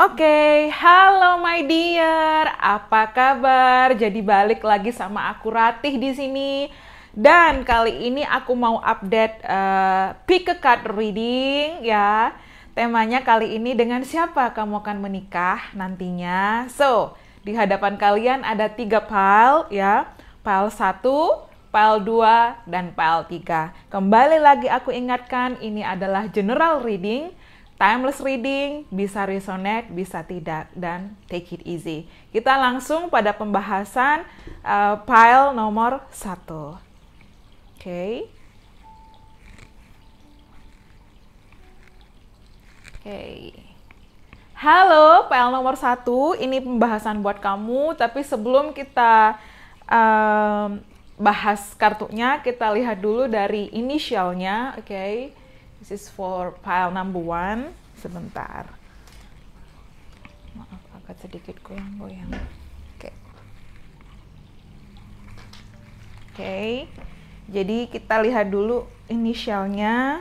Oke, okay, halo my dear, apa kabar? Jadi balik lagi sama aku Ratih di sini. Dan kali ini aku mau update uh, pick a card reading ya. Temanya kali ini dengan siapa kamu akan menikah nantinya. So, di hadapan kalian ada tiga pile ya. Pile 1, PAL 2, dan PAL 3. Kembali lagi aku ingatkan, ini adalah general reading timeless reading, bisa resonate, bisa tidak, dan take it easy. Kita langsung pada pembahasan uh, pile nomor satu Oke. Okay. Oke. Okay. Halo, pile nomor satu Ini pembahasan buat kamu, tapi sebelum kita um, bahas kartunya, kita lihat dulu dari inisialnya, oke. Okay This is for file number one. Sebentar. Maaf, agak sedikit goyang-goyang. Oke. Okay. Oke. Okay. Jadi kita lihat dulu inisialnya.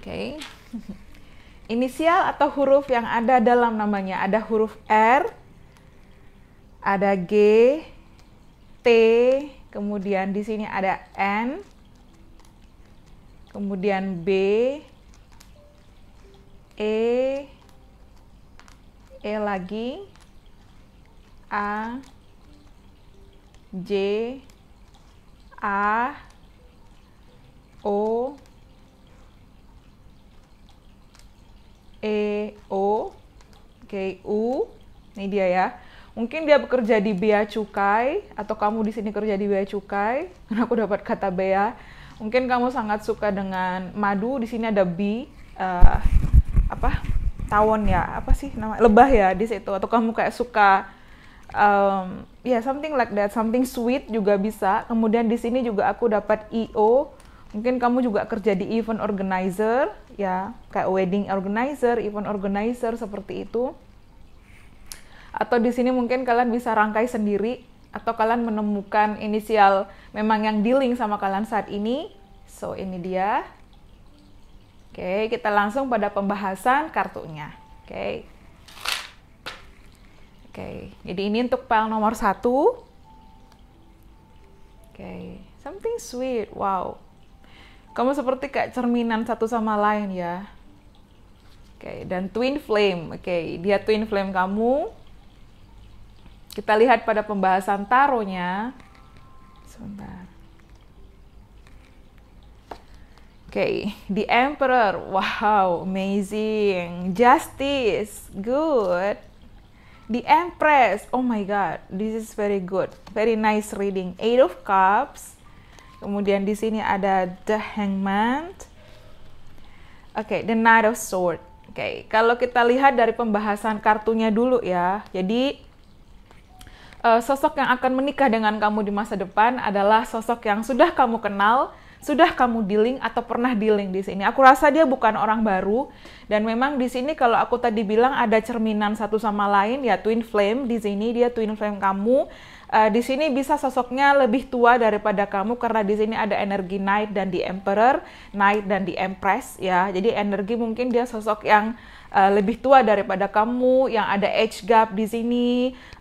Oke. Okay. Inisial atau huruf yang ada dalam namanya ada huruf R, ada G, T, kemudian di sini ada N, kemudian B, E, E lagi, A, J, A, O, E, O, K U, ini dia ya. Mungkin dia bekerja di bea cukai, atau kamu di sini kerja di bea cukai, karena aku dapat kata bea. Mungkin kamu sangat suka dengan madu, di sini ada bi, uh, eh, apa, tawon ya, apa sih nama, lebah ya di situ. Atau kamu kayak suka, um, ya yeah, something like that, something sweet juga bisa. Kemudian di sini juga aku dapat io, Mungkin kamu juga kerja di event organizer, ya, kayak wedding organizer, event organizer seperti itu. Atau di sini mungkin kalian bisa rangkai sendiri, atau kalian menemukan inisial memang yang dealing sama kalian saat ini. So, ini dia. Oke, kita langsung pada pembahasan kartunya. Oke. Oke, jadi ini untuk file nomor satu. Oke, something sweet. Wow, kamu seperti kayak cerminan satu sama lain ya. Oke, okay, dan twin flame. Oke, okay, dia twin flame kamu. Kita lihat pada pembahasan taronya. Sebentar. Oke, okay, the emperor. Wow, amazing. Justice. Good. The Empress. Oh my god, this is very good. Very nice reading. Eight of Cups. Kemudian di sini ada The Hangman. Oke, okay, The Knight of Sword. Oke, okay, kalau kita lihat dari pembahasan kartunya dulu ya. Jadi uh, sosok yang akan menikah dengan kamu di masa depan adalah sosok yang sudah kamu kenal, sudah kamu dealing atau pernah dealing di sini. Aku rasa dia bukan orang baru dan memang di sini kalau aku tadi bilang ada cerminan satu sama lain ya twin flame di sini dia twin flame kamu Uh, di sini bisa sosoknya lebih tua daripada kamu karena di sini ada energi Knight dan di Emperor, Knight dan di Empress ya. Jadi energi mungkin dia sosok yang uh, lebih tua daripada kamu, yang ada age gap di sini.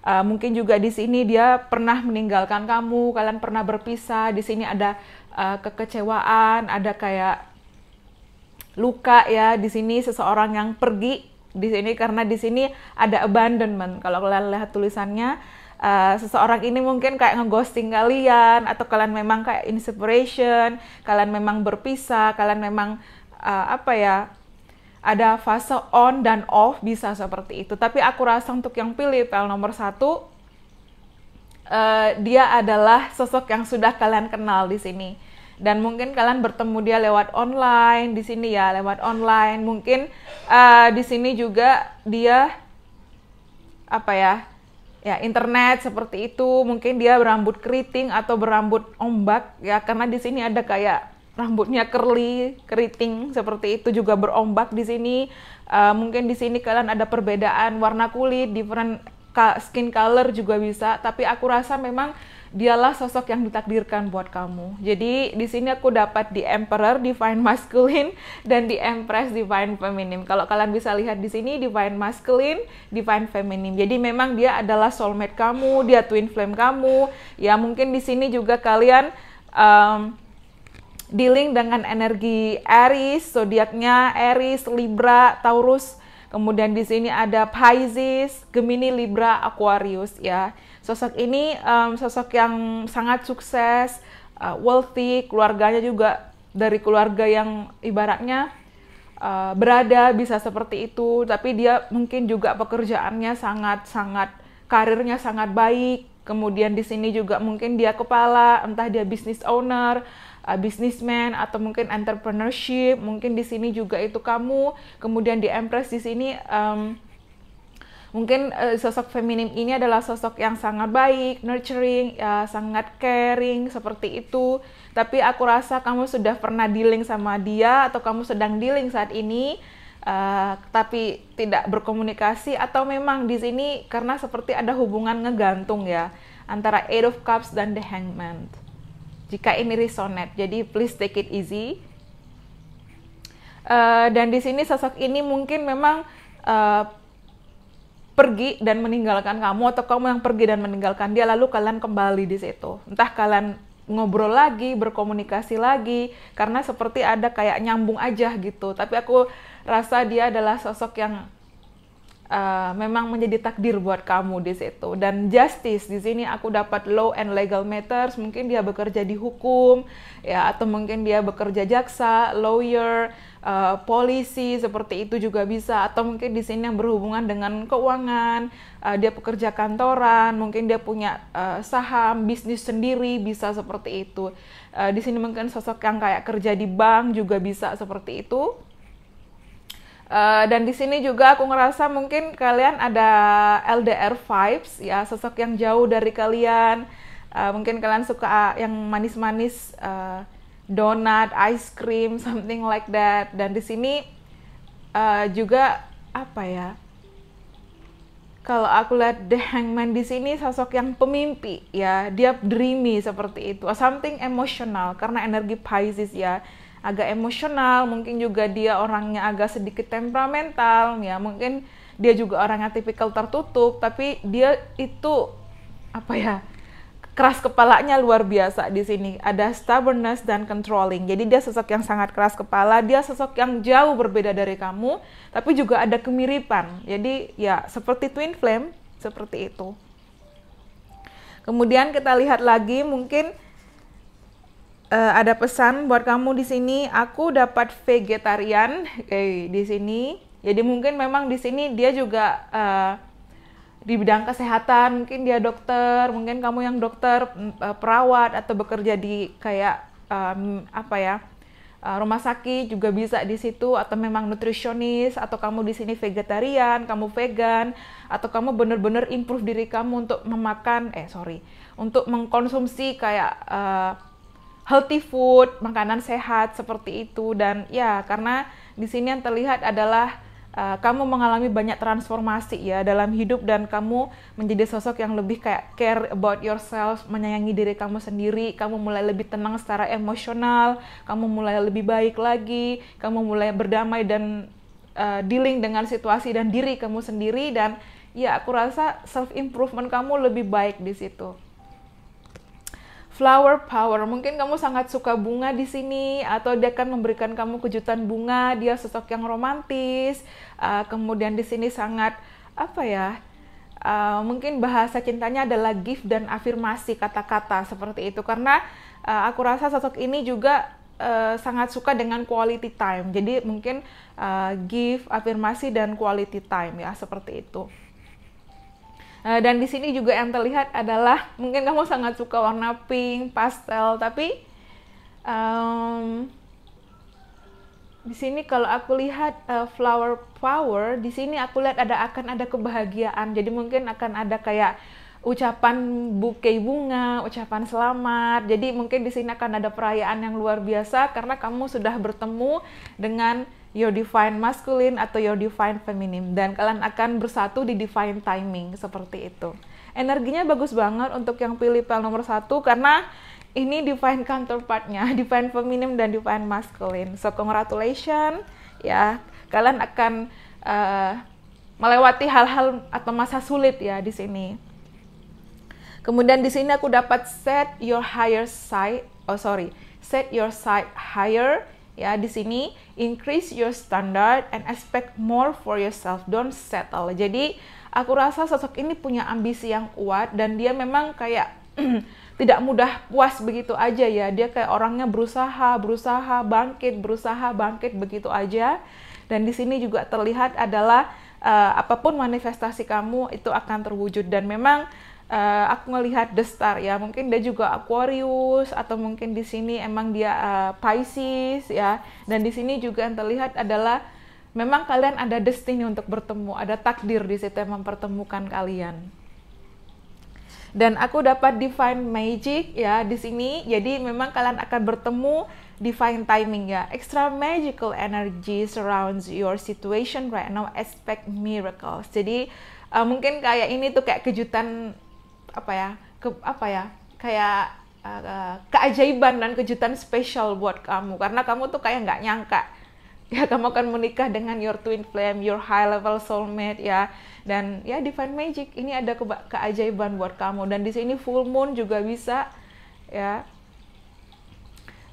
Uh, mungkin juga di sini dia pernah meninggalkan kamu, kalian pernah berpisah. Di sini ada uh, kekecewaan, ada kayak luka ya. Di sini seseorang yang pergi di sini karena di sini ada abandonment. Kalau kalian lihat tulisannya uh, seseorang ini mungkin kayak ngeghosting kalian atau kalian memang kayak inspiration, kalian memang berpisah, kalian memang uh, apa ya? Ada fase on dan off bisa seperti itu. Tapi aku rasa untuk yang pilih pel nomor satu, uh, dia adalah sosok yang sudah kalian kenal di sini. Dan mungkin kalian bertemu dia lewat online di sini ya, lewat online. Mungkin uh, di sini juga dia apa ya? ya internet seperti itu mungkin dia berambut keriting atau berambut ombak ya karena di sini ada kayak rambutnya curly keriting seperti itu juga berombak di sini uh, mungkin di sini kalian ada perbedaan warna kulit different skin color juga bisa tapi aku rasa memang dialah sosok yang ditakdirkan buat kamu. Jadi di sini aku dapat di Emperor Divine Masculine dan di Empress Divine Feminine. Kalau kalian bisa lihat di sini Divine Masculine, Divine Feminine. Jadi memang dia adalah soulmate kamu, dia twin flame kamu. Ya mungkin di sini juga kalian um, dealing dengan energi Aries, zodiaknya Aries, Libra, Taurus. Kemudian di sini ada Pisces, Gemini, Libra, Aquarius ya. Sosok ini um, sosok yang sangat sukses, uh, wealthy, keluarganya juga dari keluarga yang ibaratnya uh, berada bisa seperti itu, tapi dia mungkin juga pekerjaannya sangat-sangat karirnya sangat baik. Kemudian di sini juga mungkin dia kepala, entah dia business owner, uh, businessman atau mungkin entrepreneurship, mungkin di sini juga itu kamu. Kemudian di Empress di sini um, mungkin uh, sosok feminim ini adalah sosok yang sangat baik, nurturing, ya, sangat caring seperti itu. Tapi aku rasa kamu sudah pernah dealing sama dia atau kamu sedang dealing saat ini, uh, tapi tidak berkomunikasi atau memang di sini karena seperti ada hubungan ngegantung ya antara Eight of Cups dan The Hangman. Jika ini resonate, jadi please take it easy. Uh, dan di sini sosok ini mungkin memang uh, pergi dan meninggalkan kamu atau kamu yang pergi dan meninggalkan dia lalu kalian kembali di situ entah kalian ngobrol lagi berkomunikasi lagi karena seperti ada kayak nyambung aja gitu tapi aku rasa dia adalah sosok yang uh, memang menjadi takdir buat kamu di situ dan justice di sini aku dapat law and legal matters mungkin dia bekerja di hukum ya atau mungkin dia bekerja jaksa lawyer uh, polisi seperti itu juga bisa atau mungkin di sini yang berhubungan dengan keuangan uh, dia pekerja kantoran mungkin dia punya uh, saham bisnis sendiri bisa seperti itu uh, di sini mungkin sosok yang kayak kerja di bank juga bisa seperti itu uh, dan di sini juga aku ngerasa mungkin kalian ada LDR vibes ya sosok yang jauh dari kalian uh, mungkin kalian suka yang manis-manis uh, donat, ice cream, something like that. Dan di sini uh, juga apa ya? Kalau aku lihat The Hangman di sini sosok yang pemimpi ya, dia dreamy seperti itu, oh, something emotional karena energi Pisces ya agak emosional, mungkin juga dia orangnya agak sedikit temperamental ya, mungkin dia juga orangnya tipikal tertutup, tapi dia itu apa ya? keras kepalanya luar biasa di sini. Ada stubbornness dan controlling. Jadi dia sosok yang sangat keras kepala, dia sosok yang jauh berbeda dari kamu, tapi juga ada kemiripan. Jadi ya seperti twin flame, seperti itu. Kemudian kita lihat lagi mungkin uh, ada pesan buat kamu di sini, aku dapat vegetarian eh di sini. Jadi mungkin memang di sini dia juga uh, di bidang kesehatan mungkin dia dokter mungkin kamu yang dokter e, perawat atau bekerja di kayak um, apa ya e, rumah sakit juga bisa di situ atau memang nutrisionis atau kamu di sini vegetarian kamu vegan atau kamu benar-benar improve diri kamu untuk memakan eh sorry untuk mengkonsumsi kayak uh, healthy food makanan sehat seperti itu dan ya karena di sini yang terlihat adalah uh, kamu mengalami banyak transformasi ya dalam hidup dan kamu menjadi sosok yang lebih kayak care about yourself, menyayangi diri kamu sendiri, kamu mulai lebih tenang secara emosional, kamu mulai lebih baik lagi, kamu mulai berdamai dan uh, dealing dengan situasi dan diri kamu sendiri dan ya aku rasa self improvement kamu lebih baik di situ. Flower Power. Mungkin kamu sangat suka bunga di sini, atau dia akan memberikan kamu kejutan bunga. Dia sosok yang romantis. Uh, kemudian di sini sangat apa ya? Uh, mungkin bahasa cintanya adalah gift dan afirmasi kata-kata seperti itu. Karena uh, aku rasa sosok ini juga uh, sangat suka dengan quality time. Jadi mungkin uh, gift, afirmasi dan quality time ya seperti itu. Eh, dan di sini juga yang terlihat adalah mungkin kamu sangat suka warna pink, pastel, tapi um, di sini kalau aku lihat uh, flower power, di sini aku lihat ada akan ada kebahagiaan. Jadi mungkin akan ada kayak ucapan buket bunga, ucapan selamat. Jadi mungkin di sini akan ada perayaan yang luar biasa karena kamu sudah bertemu dengan your divine masculine atau your divine feminine dan kalian akan bersatu di divine timing seperti itu. Energinya bagus banget untuk yang pilih pel nomor satu karena ini divine counterpartnya, divine feminine dan divine masculine. So congratulations ya, kalian akan uh, melewati hal-hal atau masa sulit ya di sini. Kemudian di sini aku dapat set your higher side, oh sorry, set your side higher Ya, di sini increase your standard and expect more for yourself. Don't settle. Jadi, aku rasa sosok ini punya ambisi yang kuat dan dia memang kayak tidak mudah puas begitu aja ya. Dia kayak orangnya berusaha, berusaha, bangkit, berusaha, bangkit begitu aja. Dan di sini juga terlihat adalah uh, apapun manifestasi kamu itu akan terwujud dan memang uh, aku melihat The Star ya, mungkin dia juga Aquarius atau mungkin di sini emang dia uh, Pisces ya. Dan di sini juga yang terlihat adalah memang kalian ada destiny untuk bertemu, ada takdir di situ yang mempertemukan kalian. Dan aku dapat divine magic ya di sini. Jadi memang kalian akan bertemu divine timing ya. Extra magical energy surrounds your situation right now. Expect miracles. Jadi uh, mungkin kayak ini tuh kayak kejutan apa ya ke apa ya kayak uh, keajaiban dan kejutan spesial buat kamu karena kamu tuh kayak nggak nyangka ya kamu akan menikah dengan your twin flame, your high level soulmate ya dan ya divine magic ini ada ke keajaiban buat kamu dan di sini full moon juga bisa ya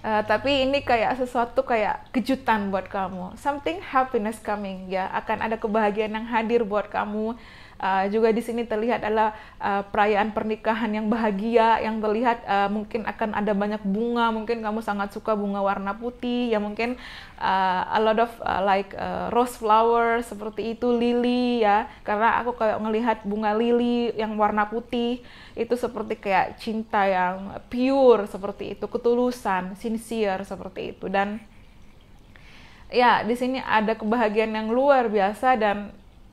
uh, tapi ini kayak sesuatu kayak kejutan buat kamu something happiness coming ya akan ada kebahagiaan yang hadir buat kamu Ah, juga di sini terlihat adalah uh, perayaan pernikahan yang bahagia, yang terlihat uh, mungkin akan ada banyak bunga, mungkin kamu sangat suka bunga warna putih, ya mungkin uh, a lot of uh, like uh, rose flower seperti itu, lili ya, karena aku kayak ngelihat bunga lili yang warna putih itu seperti kayak cinta yang pure seperti itu, ketulusan, sincere seperti itu dan ya di sini ada kebahagiaan yang luar biasa dan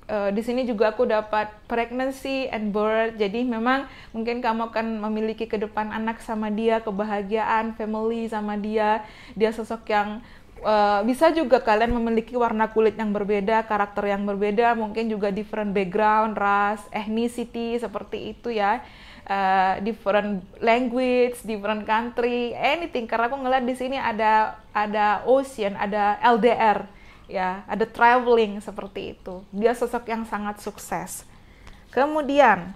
uh, di sini juga aku dapat pregnancy and birth. Jadi memang mungkin kamu akan memiliki ke depan anak sama dia, kebahagiaan, family sama dia. Dia sosok yang Uh, bisa juga kalian memiliki warna kulit yang berbeda, karakter yang berbeda, mungkin juga different background, ras, ethnicity seperti itu ya, uh, different language, different country, anything. Karena aku ngeliat di sini ada ada ocean, ada LDR ya ada traveling seperti itu dia sosok yang sangat sukses kemudian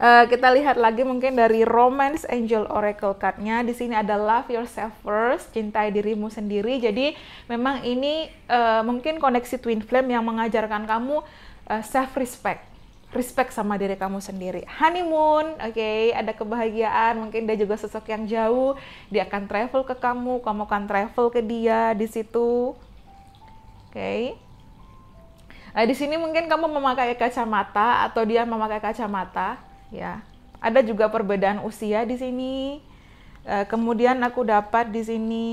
uh, kita lihat lagi mungkin dari romance angel oracle cardnya di sini ada love yourself first cintai dirimu sendiri jadi memang ini uh, mungkin koneksi twin flame yang mengajarkan kamu uh, eh, self respect respect sama diri kamu sendiri. Honeymoon, oke, okay, ada kebahagiaan, mungkin dia juga sosok yang jauh, dia akan travel ke kamu, kamu akan travel ke dia di situ. Oke. Okay. Nah, eh, di sini mungkin kamu memakai kacamata atau dia memakai kacamata, ya. Ada juga perbedaan usia di sini. E, kemudian aku dapat di sini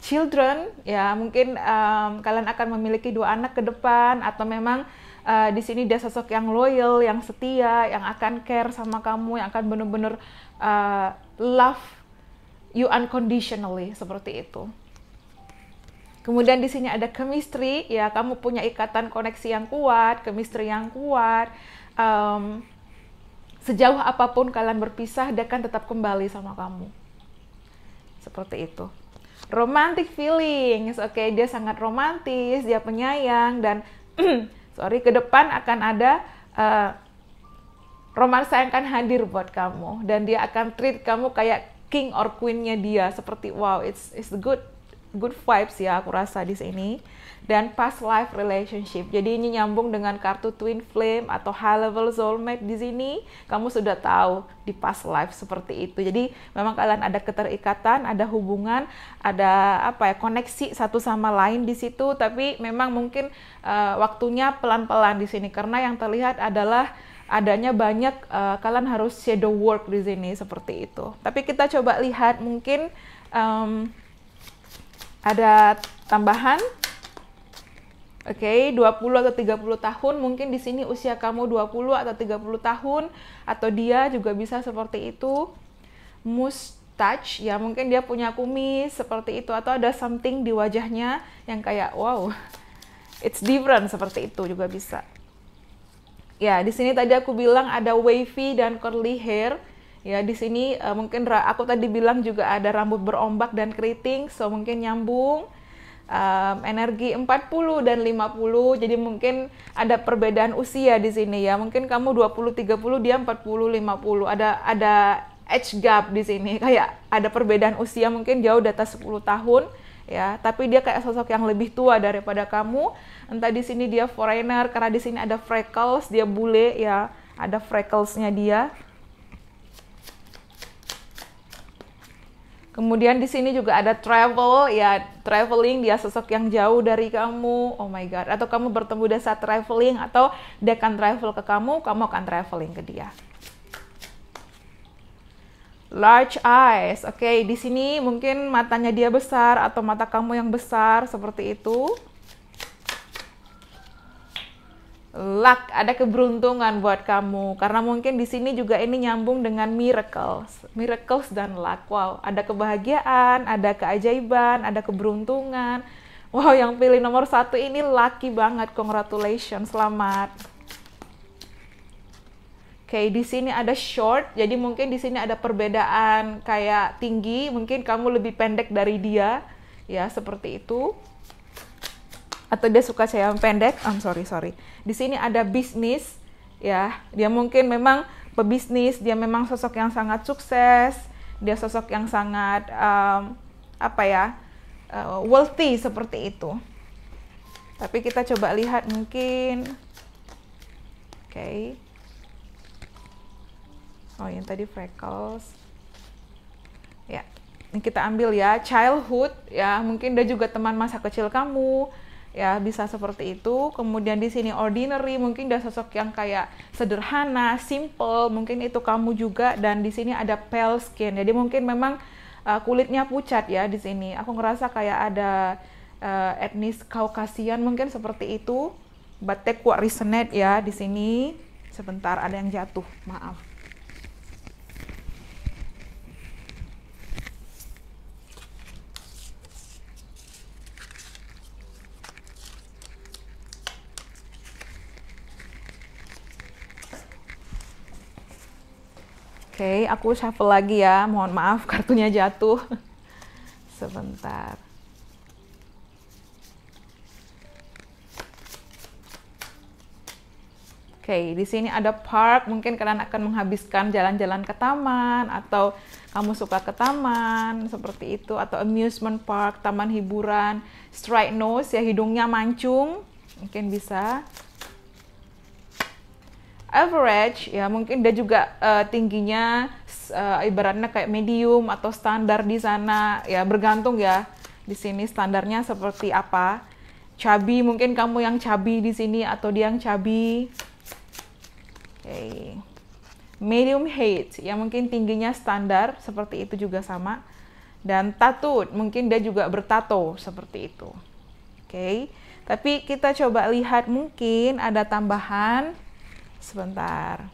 children, ya mungkin um, kalian akan memiliki dua anak ke depan atau memang uh, di sini dia sosok yang loyal, yang setia, yang akan care sama kamu, yang akan benar-benar uh, love you unconditionally seperti itu. Kemudian di sini ada chemistry, ya kamu punya ikatan koneksi yang kuat, chemistry yang kuat. Um, sejauh apapun kalian berpisah, dia akan tetap kembali sama kamu. Seperti itu. Romantic feelings, oke, okay, dia sangat romantis, dia penyayang dan sorry ke depan akan ada uh, romansa yang akan hadir buat kamu dan dia akan treat kamu kayak king or queennya dia seperti wow it's it's good good vibes ya aku rasa di sini dan past life relationship. Jadi ini nyambung dengan kartu twin flame atau high level soulmate di sini. Kamu sudah tahu di past life seperti itu. Jadi memang kalian ada keterikatan, ada hubungan, ada apa ya koneksi satu sama lain di situ. Tapi memang mungkin uh, waktunya pelan-pelan di sini karena yang terlihat adalah adanya banyak uh, kalian harus shadow work di sini seperti itu. Tapi kita coba lihat mungkin um, ada tambahan Oke, okay, 20 atau 30 tahun, mungkin di sini usia kamu 20 atau 30 tahun, atau dia juga bisa seperti itu. Mustache, ya mungkin dia punya kumis seperti itu, atau ada something di wajahnya yang kayak wow, it's different seperti itu juga bisa. Ya, di sini tadi aku bilang ada wavy dan curly hair. Ya, di sini uh, mungkin aku tadi bilang juga ada rambut berombak dan keriting, so mungkin nyambung. Um, energi 40 dan 50. Jadi mungkin ada perbedaan usia di sini ya. Mungkin kamu 20 30, dia 40 50. Ada ada age gap di sini. Kayak ada perbedaan usia mungkin jauh di atas 10 tahun ya. Tapi dia kayak sosok yang lebih tua daripada kamu. Entah di sini dia foreigner karena di sini ada freckles, dia bule ya. Ada frecklesnya dia Kemudian di sini juga ada travel, ya traveling dia sosok yang jauh dari kamu. Oh my god, atau kamu bertemu dia saat traveling atau dia akan travel ke kamu, kamu akan traveling ke dia. Large eyes. Oke, okay, di sini mungkin matanya dia besar atau mata kamu yang besar seperti itu luck, ada keberuntungan buat kamu. Karena mungkin di sini juga ini nyambung dengan miracles. Miracles dan luck. Wow, ada kebahagiaan, ada keajaiban, ada keberuntungan. Wow, yang pilih nomor satu ini lucky banget. Congratulations, selamat. Oke, okay, di sini ada short, jadi mungkin di sini ada perbedaan kayak tinggi, mungkin kamu lebih pendek dari dia, ya seperti itu atau dia suka cewek pendek, I'm sorry sorry. Di sini ada bisnis ya. Dia mungkin memang pebisnis, dia memang sosok yang sangat sukses, dia sosok yang sangat um, apa ya? Uh, wealthy seperti itu. Tapi kita coba lihat mungkin Oke. Okay. Oh, yang tadi freckles. Ya. Ini kita ambil ya childhood ya, mungkin dia juga teman masa kecil kamu ya bisa seperti itu kemudian di sini ordinary mungkin udah sosok yang kayak sederhana simple mungkin itu kamu juga dan di sini ada pale skin jadi mungkin memang uh, kulitnya pucat ya di sini aku ngerasa kayak ada uh, etnis kaukasian mungkin seperti itu but take what resonate ya di sini sebentar ada yang jatuh maaf Oke, okay, aku shuffle lagi ya. Mohon maaf kartunya jatuh. Sebentar. Oke, okay, di sini ada park. Mungkin kalian akan menghabiskan jalan-jalan ke taman atau kamu suka ke taman seperti itu atau amusement park, taman hiburan, Straight nose ya hidungnya mancung. Mungkin bisa average ya mungkin dia juga uh, tingginya uh, ibaratnya kayak medium atau standar di sana ya bergantung ya di sini standarnya seperti apa cabi mungkin kamu yang cabi di sini atau dia yang cabi okay. medium height ya mungkin tingginya standar seperti itu juga sama dan tattooed mungkin dia juga bertato seperti itu oke okay. tapi kita coba lihat mungkin ada tambahan sebentar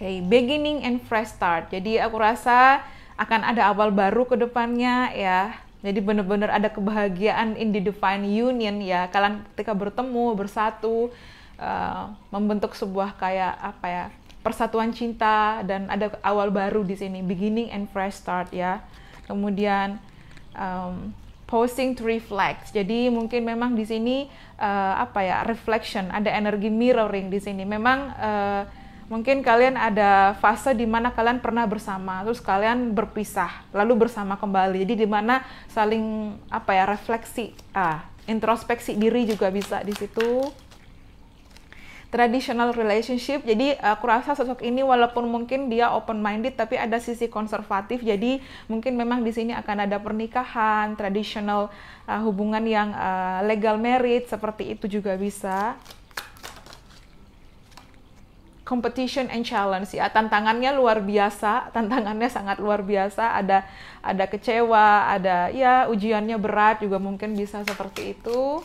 Oke, okay, beginning and fresh start. Jadi aku rasa akan ada awal baru ke depannya ya. Jadi benar-benar ada kebahagiaan in the divine union ya. Kalian ketika bertemu, bersatu, uh, membentuk sebuah kayak apa ya? persatuan cinta dan ada awal baru di sini, beginning and fresh start ya. Kemudian um, posing to reflect. Jadi mungkin memang di sini uh, apa ya reflection, ada energi mirroring di sini. Memang uh, mungkin kalian ada fase di mana kalian pernah bersama, terus kalian berpisah, lalu bersama kembali. Jadi di mana saling apa ya refleksi, ah, introspeksi diri juga bisa di situ traditional relationship. Jadi eh, aku rasa sosok ini walaupun mungkin dia open minded tapi ada sisi konservatif. Jadi mungkin memang di sini akan ada pernikahan, traditional uh, hubungan yang uh, legal marriage seperti itu juga bisa competition and challenge ya tantangannya luar biasa tantangannya sangat luar biasa ada ada kecewa ada ya ujiannya berat juga mungkin bisa seperti itu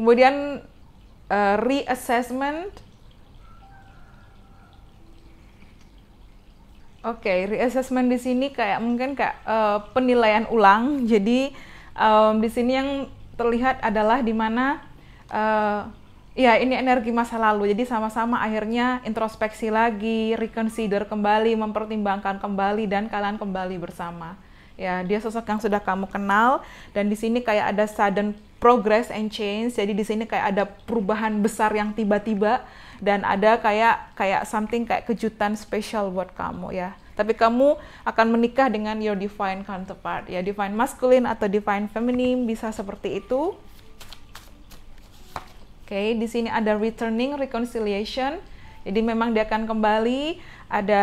Kemudian uh, reassessment. Oke, okay, reassessment di sini kayak mungkin kayak uh, penilaian ulang. Jadi um, di sini yang terlihat adalah di mana uh, ya ini energi masa lalu. Jadi sama-sama akhirnya introspeksi lagi, reconsider kembali, mempertimbangkan kembali dan kalian kembali bersama. Ya, dia sosok yang sudah kamu kenal dan di sini kayak ada sudden progress and change. Jadi di sini kayak ada perubahan besar yang tiba-tiba dan ada kayak kayak something kayak kejutan special buat kamu ya. Tapi kamu akan menikah dengan your divine counterpart ya, divine masculine atau divine feminine bisa seperti itu. Oke, okay, di sini ada returning reconciliation. Jadi memang dia akan kembali ada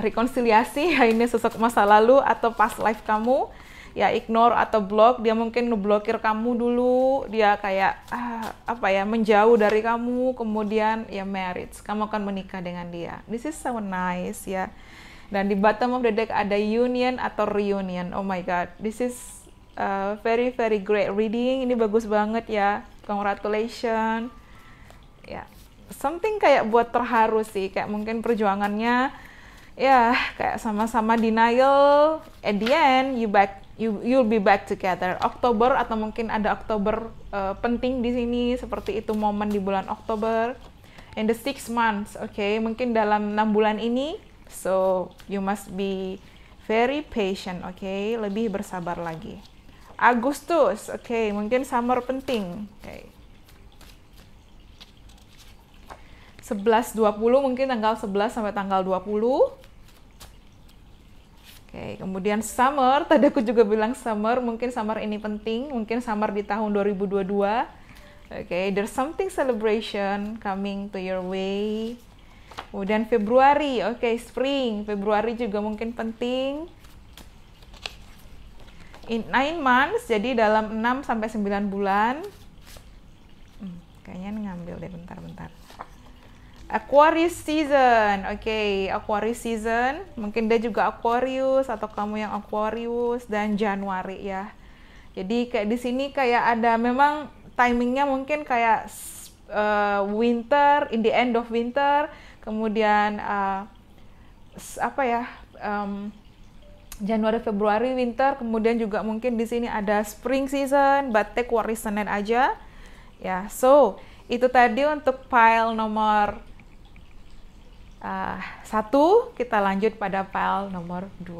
rekonsiliasi ya ini sosok masa lalu atau past life kamu ya ignore atau block dia mungkin ngeblokir kamu dulu dia kayak ah, apa ya menjauh dari kamu kemudian ya marriage kamu akan menikah dengan dia this is so nice ya dan di bottom of the deck ada union atau reunion oh my god this is uh, very very great reading ini bagus banget ya congratulations ya yeah. something kayak buat terharu sih kayak mungkin perjuangannya ya kayak sama-sama denial at the end you back you you'll be back together. Oktober atau mungkin ada Oktober uh, penting di sini seperti itu momen di bulan Oktober. In the six months, oke, okay? mungkin dalam enam bulan ini, so you must be very patient, oke, okay? lebih bersabar lagi. Agustus, oke, okay? mungkin summer penting, oke. Okay. 11 20 mungkin tanggal 11 sampai tanggal 20 Oke, kemudian summer, tadi aku juga bilang summer, mungkin summer ini penting, mungkin summer di tahun 2022. Oke, okay, there's something celebration coming to your way. Kemudian Februari, oke okay, spring, Februari juga mungkin penting. In 9 months, jadi dalam 6 sampai 9 bulan. Hmm, kayaknya ngambil deh bentar-bentar. Aquarius season. Oke, okay, Aquarius season. Mungkin dia juga Aquarius atau kamu yang Aquarius dan Januari ya. Jadi kayak di sini kayak ada memang timingnya mungkin kayak uh, winter, in the end of winter, kemudian uh, apa ya? Um, Januari, Februari, winter, kemudian juga mungkin di sini ada spring season, batik Aquarius Senin aja. Ya, yeah, so itu tadi untuk pile nomor Ah, satu, kita lanjut pada file nomor 2.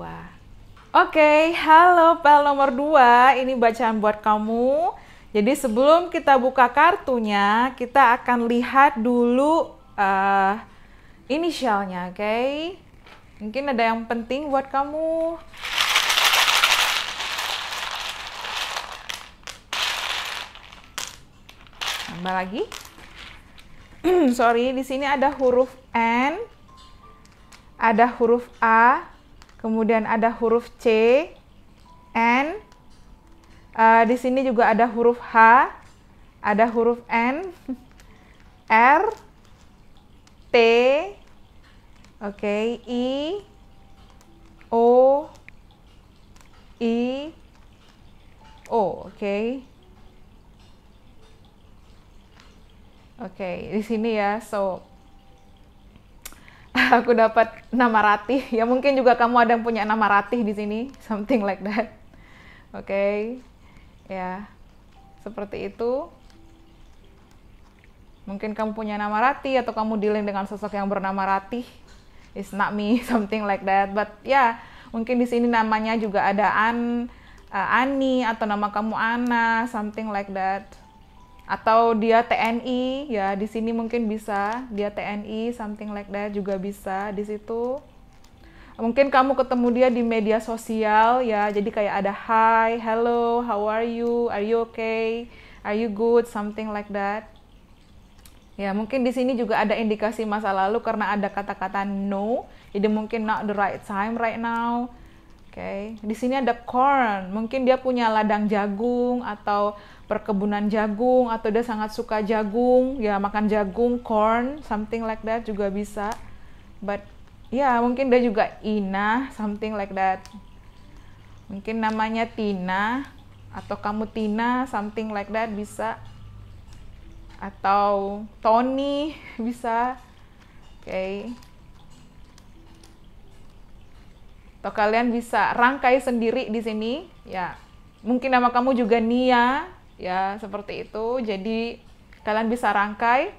Oke, okay, halo file nomor 2, ini bacaan buat kamu. Jadi sebelum kita buka kartunya, kita akan lihat dulu uh, inisialnya, oke? Okay? Mungkin ada yang penting buat kamu. Tambah lagi. Sorry, di sini ada huruf N ada huruf A, kemudian ada huruf C, N. Uh, di sini juga ada huruf H, ada huruf N, R, T, oke, okay, I, O, I, O, oke. Okay. Oke, okay, di sini ya, so aku dapat nama Ratih. Ya mungkin juga kamu ada yang punya nama Ratih di sini, something like that. Oke. Okay. Ya. Seperti itu. Mungkin kamu punya nama Ratih atau kamu dealing dengan sosok yang bernama Ratih. It's not me, something like that. But ya, yeah, mungkin di sini namanya juga ada An, uh, Ani atau nama kamu Ana, something like that atau dia TNI ya di sini mungkin bisa dia TNI something like that juga bisa di situ mungkin kamu ketemu dia di media sosial ya jadi kayak ada hi hello how are you are you okay are you good something like that ya mungkin di sini juga ada indikasi masa lalu karena ada kata-kata no jadi mungkin not the right time right now okay. di sini ada corn mungkin dia punya ladang jagung atau perkebunan jagung atau dia sangat suka jagung ya makan jagung corn something like that juga bisa but ya yeah, mungkin dia juga Ina something like that mungkin namanya Tina atau kamu Tina something like that bisa atau Tony bisa oke okay. Atau kalian bisa rangkai sendiri di sini, ya. Mungkin nama kamu juga Nia, ya, seperti itu. Jadi kalian bisa rangkai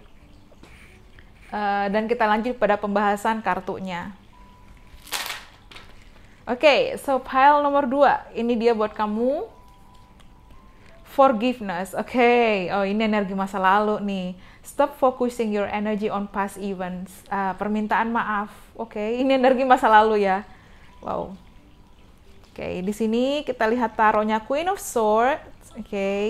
uh, dan kita lanjut pada pembahasan kartunya. Oke, okay, so pile nomor dua Ini dia buat kamu. Forgiveness. Oke. Okay. Oh, ini energi masa lalu nih. Stop focusing your energy on past events. Uh, permintaan maaf. Oke, okay. ini energi masa lalu ya. Wow. Oke, okay, di sini kita lihat taruhnya Queen of Swords. Oke. Okay.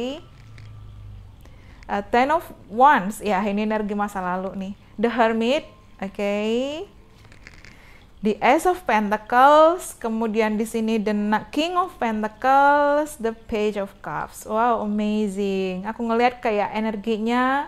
Uh, Ten of Wands. Ya, ini energi masa lalu nih. The Hermit. Oke. Okay. The Ace of Pentacles, kemudian di sini the King of Pentacles, the Page of Cups. Wow, amazing. Aku ngelihat kayak energinya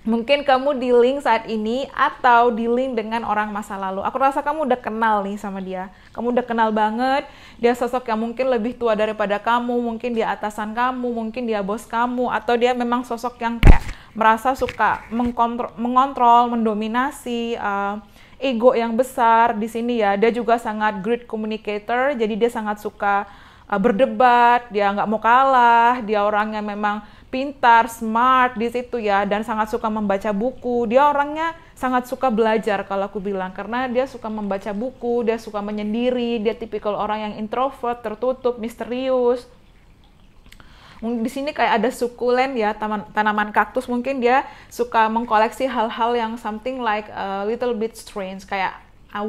mungkin kamu di link saat ini atau di link dengan orang masa lalu. Aku rasa kamu udah kenal nih sama dia. Kamu udah kenal banget. Dia sosok yang mungkin lebih tua daripada kamu, mungkin dia atasan kamu, mungkin dia bos kamu, atau dia memang sosok yang kayak merasa suka mengkontrol, mengontrol, mendominasi, uh, ego yang besar di sini ya. Dia juga sangat great communicator, jadi dia sangat suka uh, berdebat. Dia nggak mau kalah. Dia orang yang memang pintar, smart di situ ya, dan sangat suka membaca buku. Dia orangnya sangat suka belajar kalau aku bilang, karena dia suka membaca buku, dia suka menyendiri, dia tipikal orang yang introvert, tertutup, misterius. Di sini kayak ada sukulen ya, taman, tanaman kaktus mungkin dia suka mengkoleksi hal-hal yang something like a little bit strange, kayak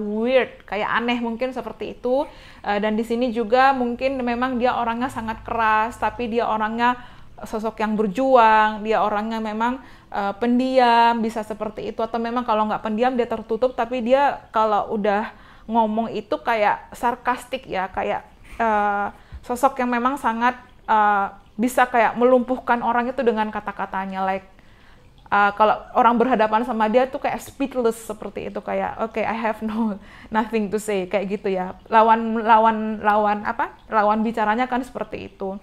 weird, kayak aneh mungkin seperti itu. Eh, dan di sini juga mungkin memang dia orangnya sangat keras, tapi dia orangnya sosok yang berjuang, dia orangnya memang uh, pendiam, bisa seperti itu atau memang kalau nggak pendiam dia tertutup tapi dia kalau udah ngomong itu kayak sarkastik ya, kayak uh, sosok yang memang sangat uh, bisa kayak melumpuhkan orang itu dengan kata-katanya like uh, kalau orang berhadapan sama dia tuh kayak speechless seperti itu kayak oke okay, I have no nothing to say kayak gitu ya lawan lawan lawan apa lawan bicaranya kan seperti itu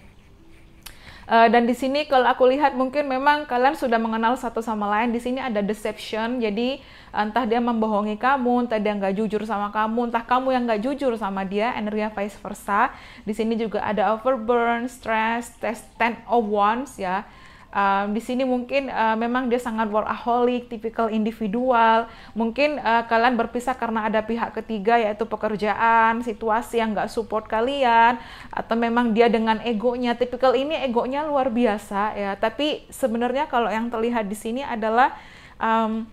Uh, dan di sini kalau aku lihat mungkin memang kalian sudah mengenal satu sama lain. Di sini ada deception. Jadi entah dia membohongi kamu, entah dia nggak jujur sama kamu, entah kamu yang nggak jujur sama dia. Energi vice versa. Di sini juga ada overburn, stress, test ten of wands ya. Um, di sini mungkin uh, memang dia sangat workaholic, tipikal individual. Mungkin uh, kalian berpisah karena ada pihak ketiga yaitu pekerjaan, situasi yang nggak support kalian, atau memang dia dengan egonya. Tipikal ini egonya luar biasa ya. Tapi sebenarnya kalau yang terlihat di sini adalah um,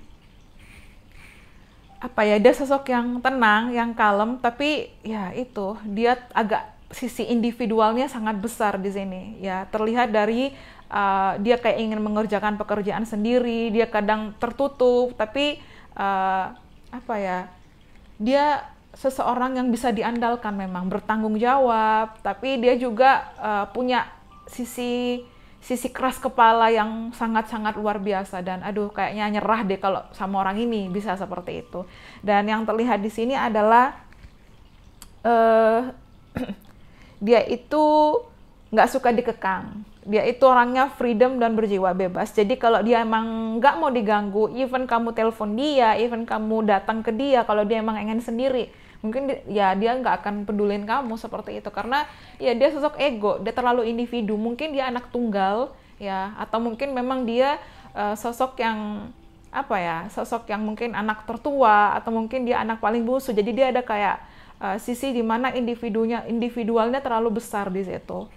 apa ya dia sosok yang tenang, yang kalem, tapi ya itu dia agak sisi individualnya sangat besar di sini ya terlihat dari uh, dia kayak ingin mengerjakan pekerjaan sendiri dia kadang tertutup tapi uh, apa ya dia seseorang yang bisa diandalkan memang bertanggung jawab tapi dia juga uh, punya sisi sisi keras kepala yang sangat-sangat luar biasa dan aduh kayaknya nyerah deh kalau sama orang ini bisa seperti itu dan yang terlihat di sini adalah uh, dia itu nggak suka dikekang dia itu orangnya freedom dan berjiwa bebas. Jadi kalau dia emang nggak mau diganggu, even kamu telepon dia, even kamu datang ke dia, kalau dia emang ingin sendiri, mungkin ya dia nggak akan pedulin kamu seperti itu karena ya dia sosok ego, dia terlalu individu. Mungkin dia anak tunggal ya, atau mungkin memang dia uh, sosok yang apa ya, sosok yang mungkin anak tertua atau mungkin dia anak paling bungsu. Jadi dia ada kayak uh, sisi dimana individunya individualnya terlalu besar di situ.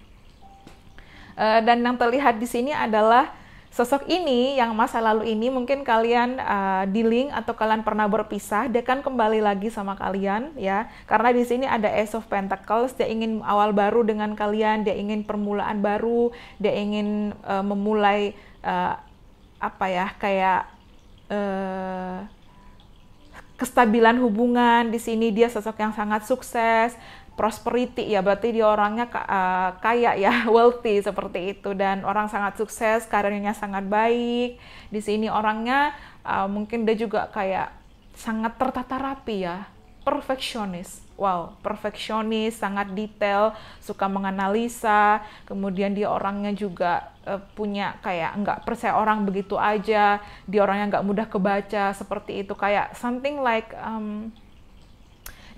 Eh, dan yang terlihat di sini adalah sosok ini yang masa lalu ini mungkin kalian uh, link atau kalian pernah berpisah, dia kan kembali lagi sama kalian ya. Karena di sini ada Ace of Pentacles, dia ingin awal baru dengan kalian, dia ingin permulaan baru, dia ingin uh, memulai uh, apa ya kayak uh, kestabilan hubungan di sini dia sosok yang sangat sukses prosperity ya berarti dia orangnya eh, kaya ya wealthy seperti itu dan orang sangat sukses karirnya sangat baik di sini orangnya eh, mungkin dia juga kayak sangat tertata rapi ya perfeksionis wow perfeksionis sangat detail suka menganalisa kemudian dia orangnya juga eh, punya kayak nggak percaya orang begitu aja dia orangnya nggak mudah kebaca seperti itu kayak something like um,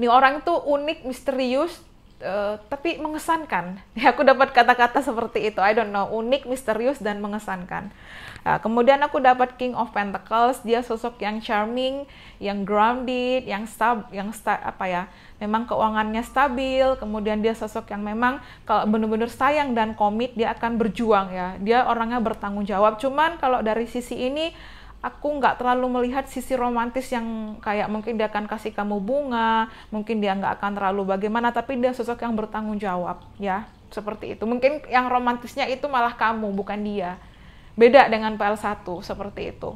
nih orang tuh unik misterius Uh, tapi mengesankan. Ya, aku dapat kata-kata seperti itu. I don't know, unik, misterius, dan mengesankan. Nah, kemudian aku dapat King of Pentacles. Dia sosok yang charming, yang grounded, yang stab, yang sta, apa ya? Memang keuangannya stabil. Kemudian dia sosok yang memang kalau benar-benar sayang dan komit, dia akan berjuang ya. Dia orangnya bertanggung jawab. Cuman kalau dari sisi ini aku nggak terlalu melihat sisi romantis yang kayak mungkin dia akan kasih kamu bunga, mungkin dia nggak akan terlalu bagaimana, tapi dia sosok yang bertanggung jawab, ya seperti itu. Mungkin yang romantisnya itu malah kamu, bukan dia. Beda dengan PL1 seperti itu.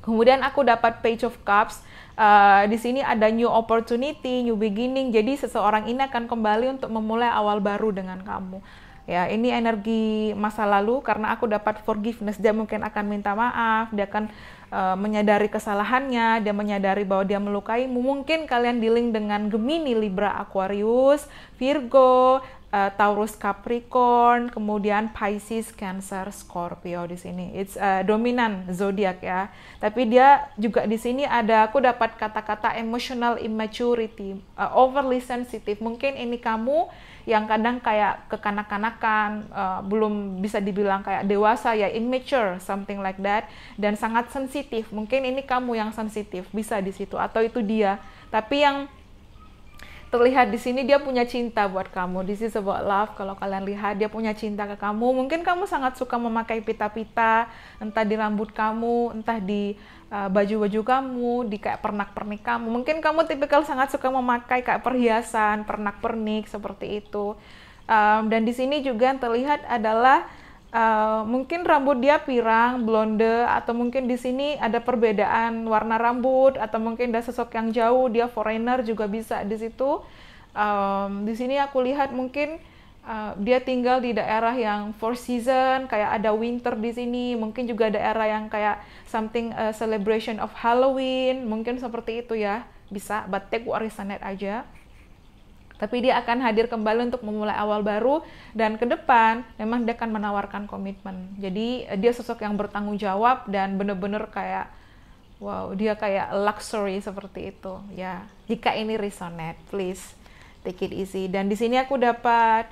Kemudian aku dapat Page of Cups. Uh, di sini ada new opportunity, new beginning. Jadi seseorang ini akan kembali untuk memulai awal baru dengan kamu ya ini energi masa lalu karena aku dapat forgiveness dia mungkin akan minta maaf dia akan uh, menyadari kesalahannya dia menyadari bahwa dia melukai mungkin kalian dealing dengan Gemini Libra Aquarius Virgo eh, Taurus Capricorn kemudian Pisces Cancer Scorpio di sini it's a eh, dominan zodiak ya tapi dia juga di sini ada aku dapat kata-kata emotional immaturity uh, overly sensitive mungkin ini kamu yang kadang kayak kekanak-kanakan, uh, belum bisa dibilang kayak dewasa ya, immature, something like that, dan sangat sensitif. Mungkin ini kamu yang sensitif, bisa di situ, atau itu dia. Tapi yang terlihat di sini dia punya cinta buat kamu. This is about love. Kalau kalian lihat dia punya cinta ke kamu. Mungkin kamu sangat suka memakai pita-pita, entah di rambut kamu, entah di uh, baju-baju uh, kamu, di kayak pernak-pernik kamu. Mungkin kamu tipikal sangat suka memakai kayak perhiasan, pernak-pernik seperti itu. Um, dan di sini juga yang terlihat adalah Eh, mungkin rambut dia pirang, blonde, atau mungkin di sini ada perbedaan warna rambut, atau mungkin ada sosok yang jauh, dia foreigner juga bisa di situ. Um, di sini aku lihat mungkin uh, dia tinggal di daerah yang four season, kayak ada winter di sini, mungkin juga daerah yang kayak something eh, celebration of Halloween, mungkin seperti itu ya, bisa, but take what is aja tapi dia akan hadir kembali untuk memulai awal baru dan ke depan memang dia akan menawarkan komitmen. Jadi eh, dia sosok yang bertanggung jawab dan benar-benar kayak wow, dia kayak luxury seperti itu ya. Jika ini resonate, please take it easy. Dan di sini aku dapat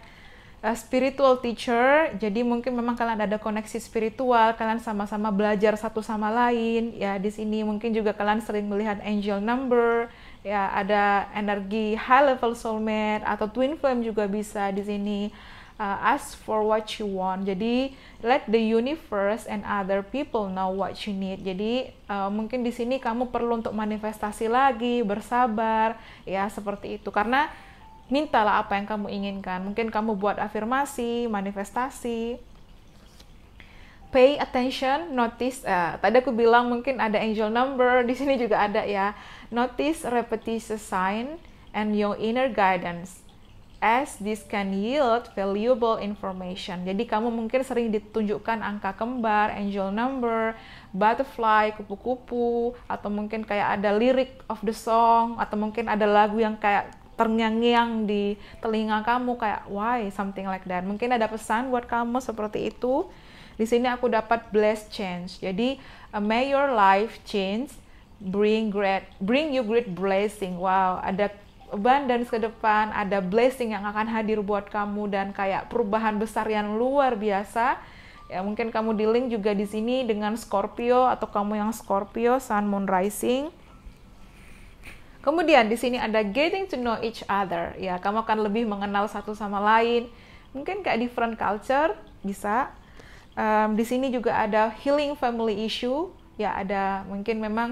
uh, spiritual teacher. Jadi mungkin memang kalian ada koneksi spiritual, kalian sama-sama belajar satu sama lain. Ya, di sini mungkin juga kalian sering melihat angel number ya ada energi high level soulmate atau twin flame juga bisa di sini uh, ask for what you want jadi let the universe and other people know what you need jadi uh, mungkin di sini kamu perlu untuk manifestasi lagi bersabar ya seperti itu karena mintalah apa yang kamu inginkan mungkin kamu buat afirmasi manifestasi pay attention, notice. Uh, tadi aku bilang mungkin ada angel number, di sini juga ada ya. Notice repetition sign and your inner guidance as this can yield valuable information. Jadi kamu mungkin sering ditunjukkan angka kembar, angel number, butterfly, kupu-kupu, atau mungkin kayak ada lirik of the song, atau mungkin ada lagu yang kayak terngiang-ngiang di telinga kamu kayak why something like that. Mungkin ada pesan buat kamu seperti itu. Di sini aku dapat bless change. Jadi uh, may your life change bring great bring you great blessing. Wow, ada dan ke depan, ada blessing yang akan hadir buat kamu dan kayak perubahan besar yang luar biasa. Ya, mungkin kamu di link juga di sini dengan Scorpio atau kamu yang Scorpio Sun Moon Rising. Kemudian di sini ada getting to know each other. Ya, kamu akan lebih mengenal satu sama lain. Mungkin kayak different culture bisa um, di sini juga ada healing family issue ya ada mungkin memang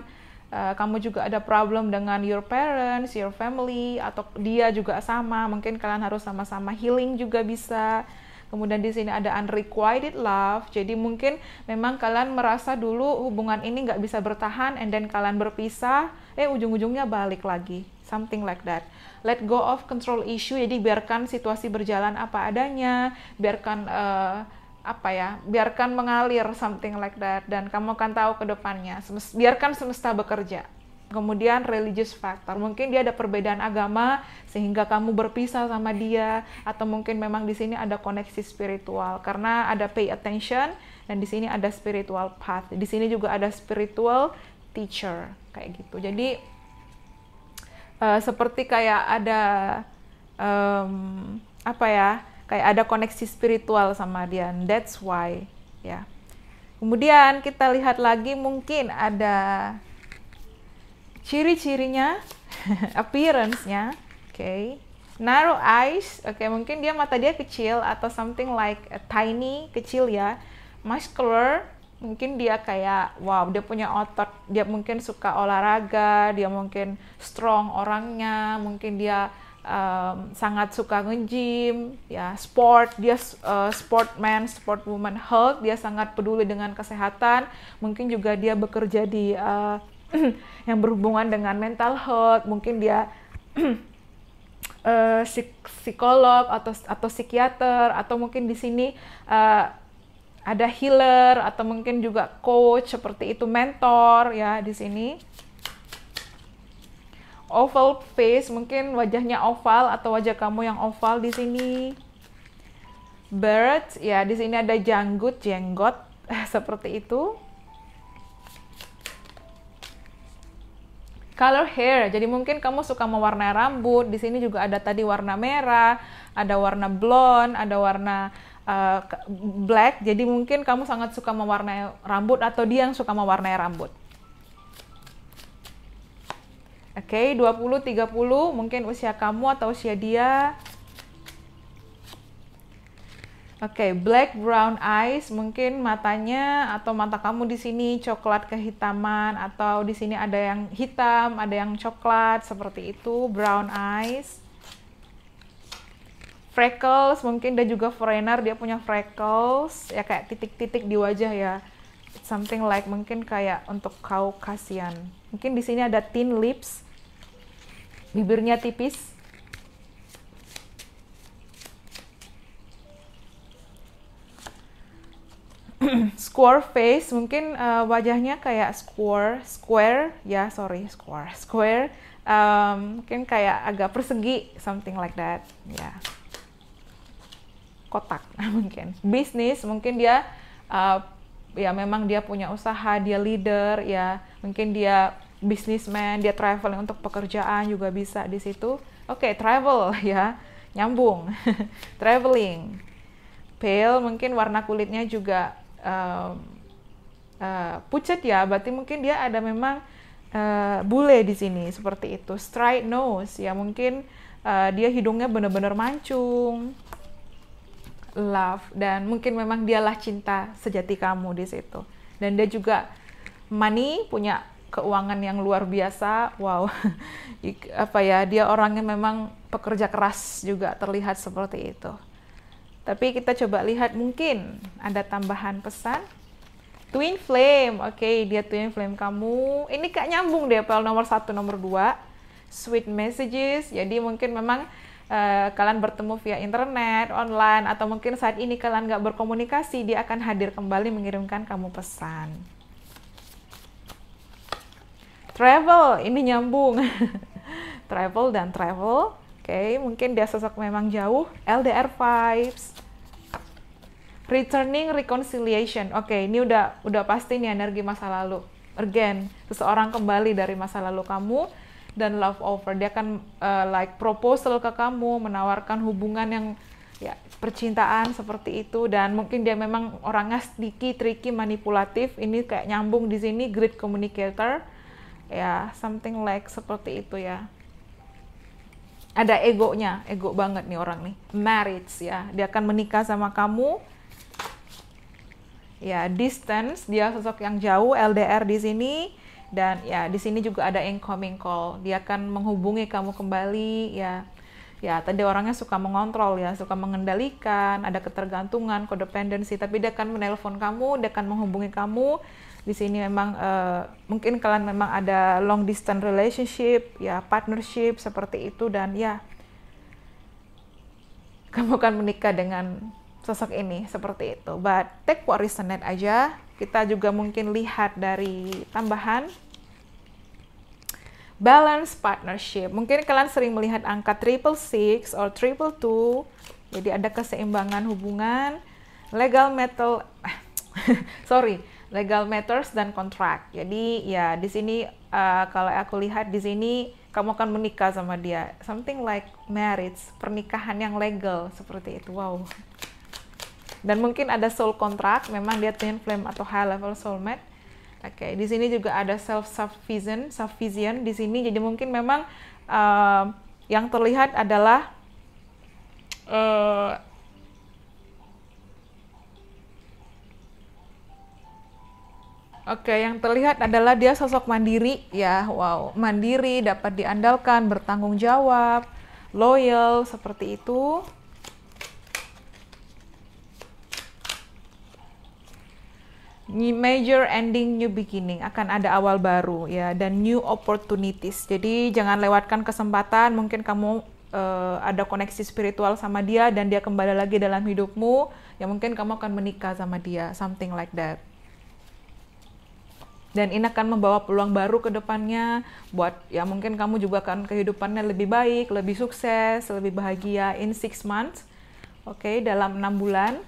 uh, kamu juga ada problem dengan your parents, your family atau dia juga sama mungkin kalian harus sama-sama healing juga bisa Kemudian di sini ada unrequited love. Jadi mungkin memang kalian merasa dulu hubungan ini nggak bisa bertahan, and then kalian berpisah, eh ujung-ujungnya balik lagi, something like that. Let go of control issue. Jadi biarkan situasi berjalan apa adanya, biarkan uh, apa ya biarkan mengalir something like that dan kamu akan tahu ke depannya biarkan semesta bekerja kemudian religious factor mungkin dia ada perbedaan agama sehingga kamu berpisah sama dia atau mungkin memang di sini ada koneksi spiritual karena ada pay attention dan di sini ada spiritual path di sini juga ada spiritual teacher kayak gitu jadi uh, seperti kayak ada um, apa ya kayak ada koneksi spiritual sama dia that's why ya kemudian kita lihat lagi mungkin ada ciri-cirinya appearance-nya oke okay. narrow eyes oke okay, mungkin dia mata dia kecil atau something like a tiny kecil ya muscular mungkin dia kayak wow dia punya otot dia mungkin suka olahraga dia mungkin strong orangnya mungkin dia um, sangat suka nge-gym, ya sport, dia uh, sportman, sportwoman health, dia sangat peduli dengan kesehatan. Mungkin juga dia bekerja di uh, yang berhubungan dengan mental health, mungkin dia uh, psikolog atau atau psikiater atau mungkin di sini uh, ada healer atau mungkin juga coach seperti itu mentor ya di sini oval face, mungkin wajahnya oval atau wajah kamu yang oval di sini. Bird, ya di sini ada janggut, jenggot, seperti itu. Color hair, jadi mungkin kamu suka mewarnai rambut. Di sini juga ada tadi warna merah, ada warna blonde, ada warna uh, black. Jadi mungkin kamu sangat suka mewarnai rambut atau dia yang suka mewarnai rambut. Oke, okay, 20, 30 mungkin usia kamu atau usia dia. Oke, okay, black brown eyes mungkin matanya atau mata kamu di sini coklat kehitaman atau di sini ada yang hitam, ada yang coklat seperti itu, brown eyes. Freckles mungkin dan juga foreigner dia punya freckles ya kayak titik-titik di wajah ya. something like mungkin kayak untuk kau kasihan. Mungkin di sini ada thin lips bibirnya tipis. square face mungkin uh, wajahnya kayak square square ya yeah, sorry square square um, mungkin kayak agak persegi something like that ya yeah. kotak mungkin bisnis mungkin dia uh, ya memang dia punya usaha dia leader ya mungkin dia bisnismen, dia traveling untuk pekerjaan juga bisa di situ. Oke, okay, travel ya, nyambung. traveling. Pale mungkin warna kulitnya juga um, uh, eh, pucat ya, berarti mungkin dia ada memang uh, bule di sini seperti itu. Straight nose ya, mungkin uh, dia hidungnya benar-benar mancung love dan mungkin memang dialah cinta sejati kamu di situ dan dia juga money punya keuangan yang luar biasa. Wow, apa ya, dia orangnya memang pekerja keras juga terlihat seperti itu. Tapi kita coba lihat mungkin ada tambahan pesan. Twin flame, oke okay, dia twin flame kamu. Ini kayak nyambung deh, pel nomor satu, nomor dua. Sweet messages, jadi mungkin memang Uh, kalian bertemu via internet, online, atau mungkin saat ini kalian nggak berkomunikasi, dia akan hadir kembali mengirimkan kamu pesan travel ini nyambung travel dan travel oke okay, mungkin dia sosok memang jauh LDR vibes returning reconciliation oke okay, ini udah udah pasti nih energi masa lalu again seseorang kembali dari masa lalu kamu dan love over dia akan uh, like proposal ke kamu menawarkan hubungan yang ya percintaan seperti itu dan mungkin dia memang orangnya sedikit tricky manipulatif ini kayak nyambung di sini great communicator ya something like seperti itu ya ada egonya ego banget nih orang nih marriage ya dia akan menikah sama kamu ya distance dia sosok yang jauh LDR di sini dan ya di sini juga ada incoming call dia akan menghubungi kamu kembali ya ya tadi orangnya suka mengontrol ya suka mengendalikan ada ketergantungan kodependensi tapi dia akan menelpon kamu dia akan menghubungi kamu di sini memang uh, mungkin kalian memang ada long distance relationship ya partnership seperti itu dan ya kamu akan menikah dengan sosok ini seperti itu but take what resonate aja kita juga mungkin lihat dari tambahan balance partnership mungkin kalian sering melihat angka triple six or triple two jadi ada keseimbangan hubungan legal metal sorry legal matters dan kontrak. Jadi ya di sini uh, kalau aku lihat di sini kamu akan menikah sama dia. Something like marriage, pernikahan yang legal seperti itu. Wow. Dan mungkin ada soul contract. memang dia twin flame atau high level soulmate. Oke, okay. di sini juga ada self sufficient, sufficient di sini. Jadi mungkin memang uh, yang terlihat adalah uh, Oke, yang terlihat adalah dia sosok mandiri ya. Wow, mandiri, dapat diandalkan, bertanggung jawab, loyal seperti itu. Major ending new beginning akan ada awal baru ya dan new opportunities. Jadi jangan lewatkan kesempatan, mungkin kamu uh, ada koneksi spiritual sama dia dan dia kembali lagi dalam hidupmu, ya mungkin kamu akan menikah sama dia, something like that dan ini akan membawa peluang baru ke depannya buat ya mungkin kamu juga akan kehidupannya lebih baik, lebih sukses, lebih bahagia in six months. Oke, okay, dalam enam bulan.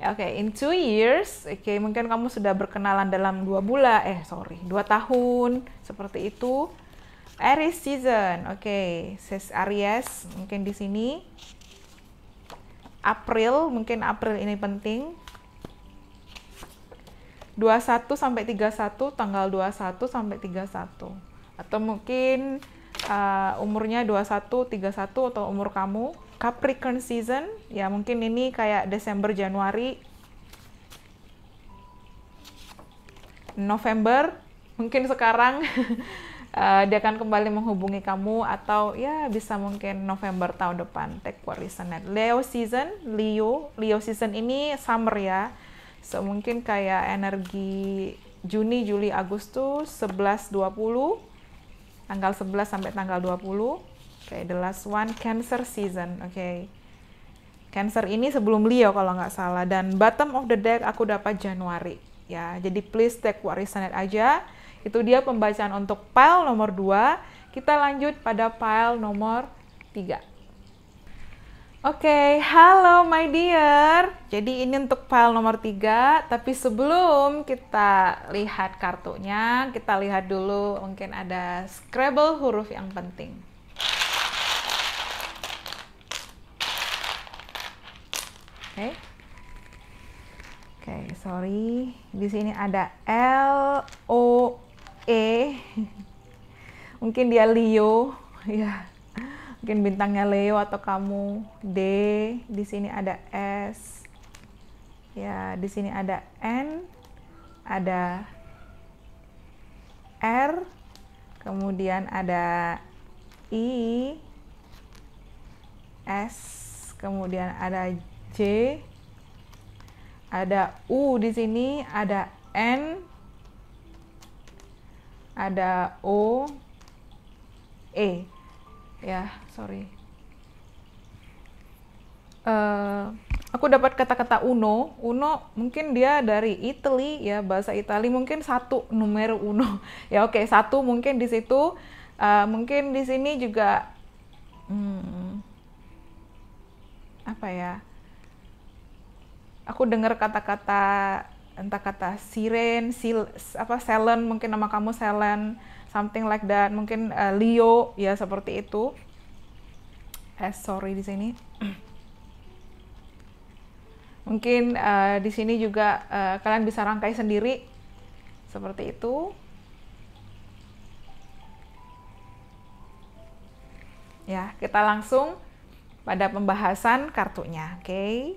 Ya, oke, okay, in two years, oke okay, mungkin kamu sudah berkenalan dalam dua bulan, eh sorry, dua tahun seperti itu. Aries season, oke, okay. Ses Aries mungkin di sini. April, mungkin April ini penting 21 sampai 31 tanggal 21 sampai 31 atau mungkin uh, umurnya 21 31 atau umur kamu Capricorn season ya mungkin ini kayak Desember Januari November mungkin sekarang uh, dia akan kembali menghubungi kamu atau ya bisa mungkin November tahun depan take what Leo season Leo Leo season ini summer ya so, mungkin kayak energi Juni, Juli, Agustus 11 20 tanggal 11 sampai tanggal 20 okay, the last one Cancer season oke okay. Cancer ini sebelum Leo kalau nggak salah dan bottom of the deck aku dapat Januari ya jadi please take what is aja itu dia pembacaan untuk pile nomor 2 kita lanjut pada pile nomor 3 Oke, okay, halo my dear. Jadi ini untuk file nomor 3, tapi sebelum kita lihat kartunya, kita lihat dulu mungkin ada Scrabble huruf yang penting. Oke. Okay. Oke, okay, sorry. Di sini ada L O E. mungkin dia Leo, ya. yeah Mungkin bintangnya Leo atau kamu D, di sini ada S. Ya, di sini ada N, ada R, kemudian ada I, S, kemudian ada J, ada U di sini, ada N, ada O, E ya sorry uh, aku dapat kata-kata uno uno mungkin dia dari Italy ya bahasa Italia mungkin satu numero uno ya oke okay, satu mungkin di situ uh, mungkin di sini juga hmm, apa ya aku dengar kata-kata entah kata siren sil apa selen mungkin nama kamu selen something like that mungkin uh, Leo ya seperti itu eh sorry di sini mungkin uh, di sini juga uh, kalian bisa rangkai sendiri seperti itu ya kita langsung pada pembahasan kartunya oke okay?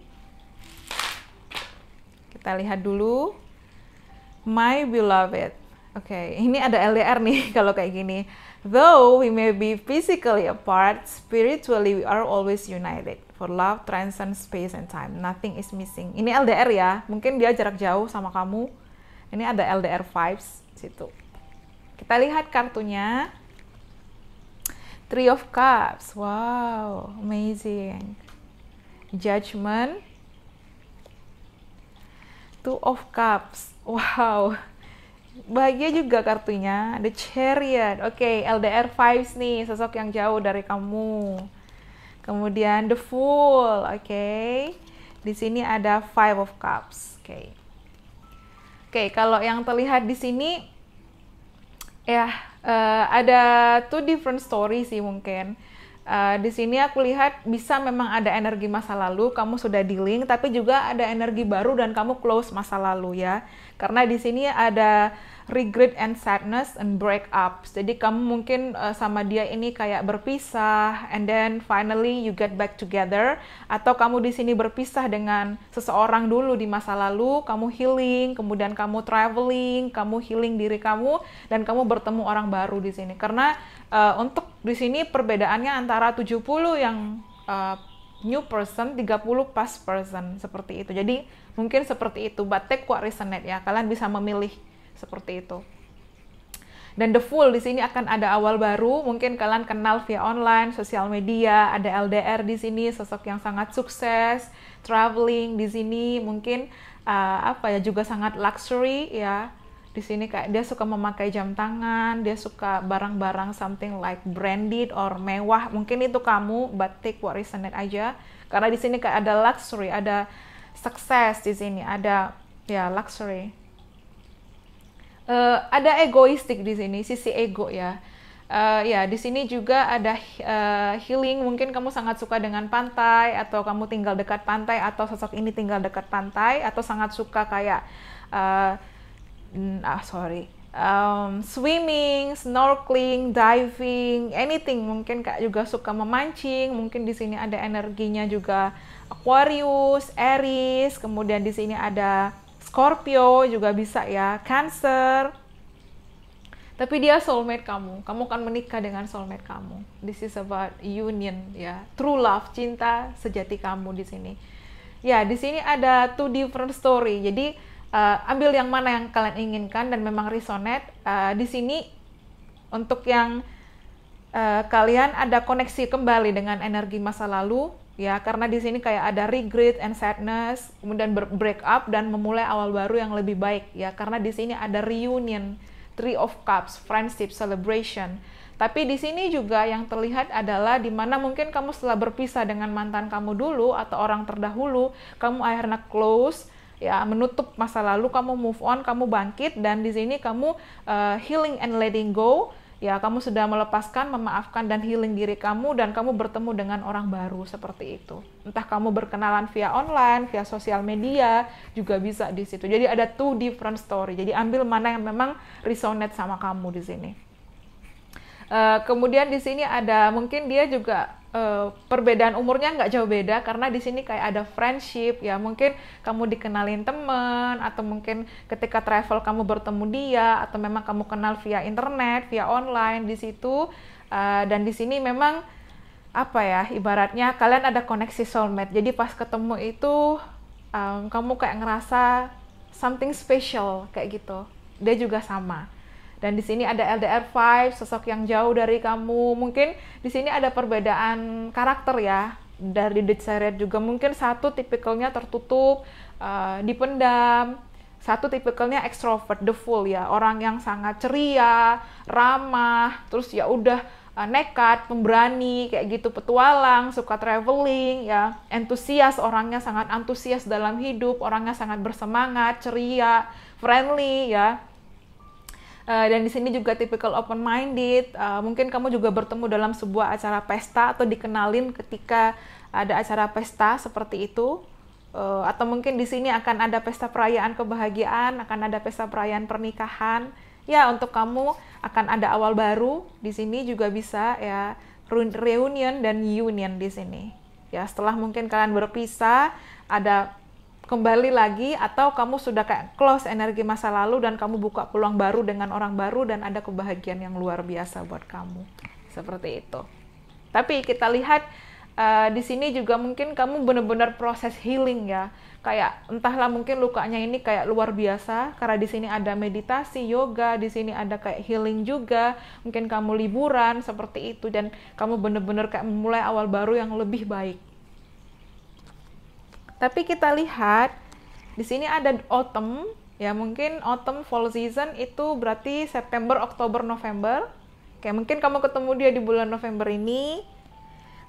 kita lihat dulu my beloved okay, ini ada LDR nih kalau kayak gini. Though we may be physically apart, spiritually we are always united. For love transcends space and time. Nothing is missing. Ini LDR ya. Mungkin dia jarak jauh sama kamu. Ini ada LDR vibes situ. Kita lihat kartunya. Three of Cups. Wow, amazing. Judgment. Two of Cups. Wow bahagia juga kartunya The Chariot oke okay, LDR vibes nih sosok yang jauh dari kamu kemudian The Fool oke okay. di sini ada Five of Cups oke okay. oke okay, kalau yang terlihat di sini ya uh, ada two different story sih mungkin Uh, di sini aku lihat bisa memang ada energi masa lalu, kamu sudah dealing, tapi juga ada energi baru dan kamu close masa lalu ya. Karena di sini ada regret and sadness and break up. Jadi kamu mungkin uh, sama dia ini kayak berpisah and then finally you get back together atau kamu di sini berpisah dengan seseorang dulu di masa lalu, kamu healing, kemudian kamu traveling, kamu healing diri kamu dan kamu bertemu orang baru di sini. Karena uh, untuk di sini perbedaannya antara 70 yang uh, new person, 30 past person seperti itu. Jadi mungkin seperti itu, but take what resonate ya. Kalian bisa memilih seperti itu. Dan the full di sini akan ada awal baru, mungkin kalian kenal via online, sosial media, ada LDR di sini, sosok yang sangat sukses, traveling di sini, mungkin uh, apa ya juga sangat luxury ya. Di sini kayak dia suka memakai jam tangan, dia suka barang-barang something like branded or mewah. Mungkin itu kamu, but take what it aja. Karena di sini kayak ada luxury, ada sukses di sini, ada ya luxury uh, ada egoistik di sini sisi ego ya uh, ya di sini juga ada uh, healing mungkin kamu sangat suka dengan pantai atau kamu tinggal dekat pantai atau sosok ini tinggal dekat pantai atau sangat suka kayak uh, ah sorry um, swimming snorkeling diving anything mungkin kak juga suka memancing mungkin di sini ada energinya juga Aquarius Aries kemudian di sini ada Scorpio juga bisa ya, Cancer. Tapi dia soulmate kamu. Kamu akan menikah dengan soulmate kamu. This is about union ya, true love, cinta sejati kamu di sini. Ya, di sini ada two different story. Jadi uh, ambil yang mana yang kalian inginkan dan memang resonate. Uh, di sini untuk yang uh, kalian ada koneksi kembali dengan energi masa lalu ya karena di sini kayak ada regret and sadness kemudian break up dan memulai awal baru yang lebih baik ya karena di sini ada reunion three of cups friendship celebration tapi di sini juga yang terlihat adalah di mana mungkin kamu setelah berpisah dengan mantan kamu dulu atau orang terdahulu kamu akhirnya close ya menutup masa lalu kamu move on kamu bangkit dan di sini kamu uh, healing and letting go ya kamu sudah melepaskan, memaafkan dan healing diri kamu dan kamu bertemu dengan orang baru seperti itu. Entah kamu berkenalan via online, via sosial media juga bisa di situ. Jadi ada two different story. Jadi ambil mana yang memang resonate sama kamu di sini. Uh, kemudian di sini ada mungkin dia juga uh, perbedaan umurnya nggak jauh beda karena di sini kayak ada friendship ya mungkin kamu dikenalin temen atau mungkin ketika travel kamu bertemu dia atau memang kamu kenal via internet via online di situ uh, dan di sini memang apa ya ibaratnya kalian ada koneksi soulmate jadi pas ketemu itu um, kamu kayak ngerasa something special kayak gitu dia juga sama dan di sini ada LDR 5 sosok yang jauh dari kamu. Mungkin di sini ada perbedaan karakter ya dari Deseret juga mungkin satu tipikalnya tertutup, uh, dipendam. Satu tipikalnya extrovert, the full ya, orang yang sangat ceria, ramah, terus ya udah uh, nekat, pemberani, kayak gitu petualang, suka traveling, ya antusias, orangnya sangat antusias dalam hidup, orangnya sangat bersemangat, ceria, friendly, ya Eh, dan di sini juga typical open minded. Uh, eh, mungkin kamu juga bertemu dalam sebuah acara pesta atau dikenalin ketika ada acara pesta seperti itu. Uh, atau mungkin di sini akan ada pesta perayaan kebahagiaan, akan ada pesta perayaan pernikahan. Ya, untuk kamu akan ada awal baru di sini juga bisa ya reunion dan union di sini. Ya, setelah mungkin kalian berpisah, ada kembali lagi atau kamu sudah kayak close energi masa lalu dan kamu buka peluang baru dengan orang baru dan ada kebahagiaan yang luar biasa buat kamu seperti itu tapi kita lihat uh, di sini juga mungkin kamu benar-benar proses healing ya kayak entahlah mungkin lukanya ini kayak luar biasa karena di sini ada meditasi yoga di sini ada kayak healing juga mungkin kamu liburan seperti itu dan kamu benar-benar kayak memulai awal baru yang lebih baik tapi kita lihat di sini ada autumn, ya mungkin autumn fall season itu berarti September, Oktober, November. kayak mungkin kamu ketemu dia di bulan November ini.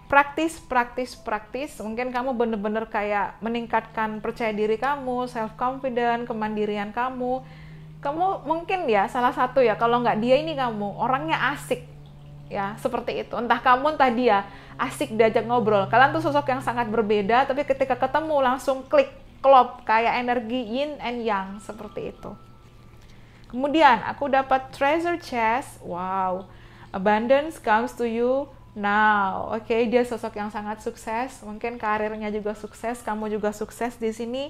Praktis, praktis, praktis. Mungkin kamu bener-bener kayak meningkatkan percaya diri kamu, self confident, kemandirian kamu. Kamu mungkin ya salah satu ya kalau nggak dia ini kamu orangnya asik ya seperti itu entah kamu entah dia asik diajak ngobrol kalian tuh sosok yang sangat berbeda tapi ketika ketemu langsung klik klop kayak energi yin and yang seperti itu kemudian aku dapat treasure chest wow abundance comes to you now oke okay, dia sosok yang sangat sukses mungkin karirnya juga sukses kamu juga sukses di sini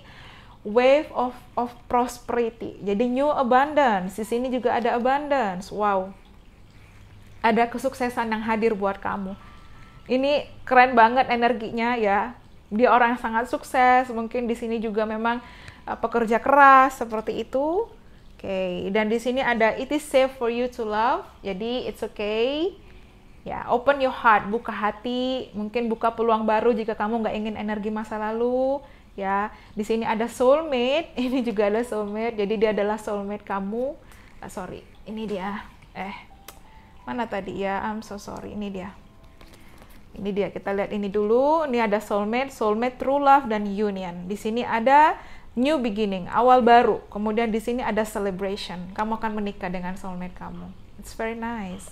wave of of prosperity jadi new abundance di sini juga ada abundance wow ada kesuksesan yang hadir buat kamu. Ini keren banget energinya ya. Dia orang yang sangat sukses, mungkin di sini juga memang eh, pekerja keras seperti itu. Oke, okay. dan di sini ada it is safe for you to love. Jadi it's okay. Ya, open your heart, buka hati, mungkin buka peluang baru jika kamu nggak ingin energi masa lalu. Ya, di sini ada soulmate, ini juga ada soulmate. Jadi dia adalah soulmate kamu. Ah, sorry, ini dia. Eh, Mana tadi ya? I'm so sorry. Ini dia. Ini dia. Kita lihat ini dulu. Ini ada soulmate, soulmate, true love dan union. Di sini ada new beginning, awal baru. Kemudian di sini ada celebration. Kamu akan menikah dengan soulmate kamu. It's very nice.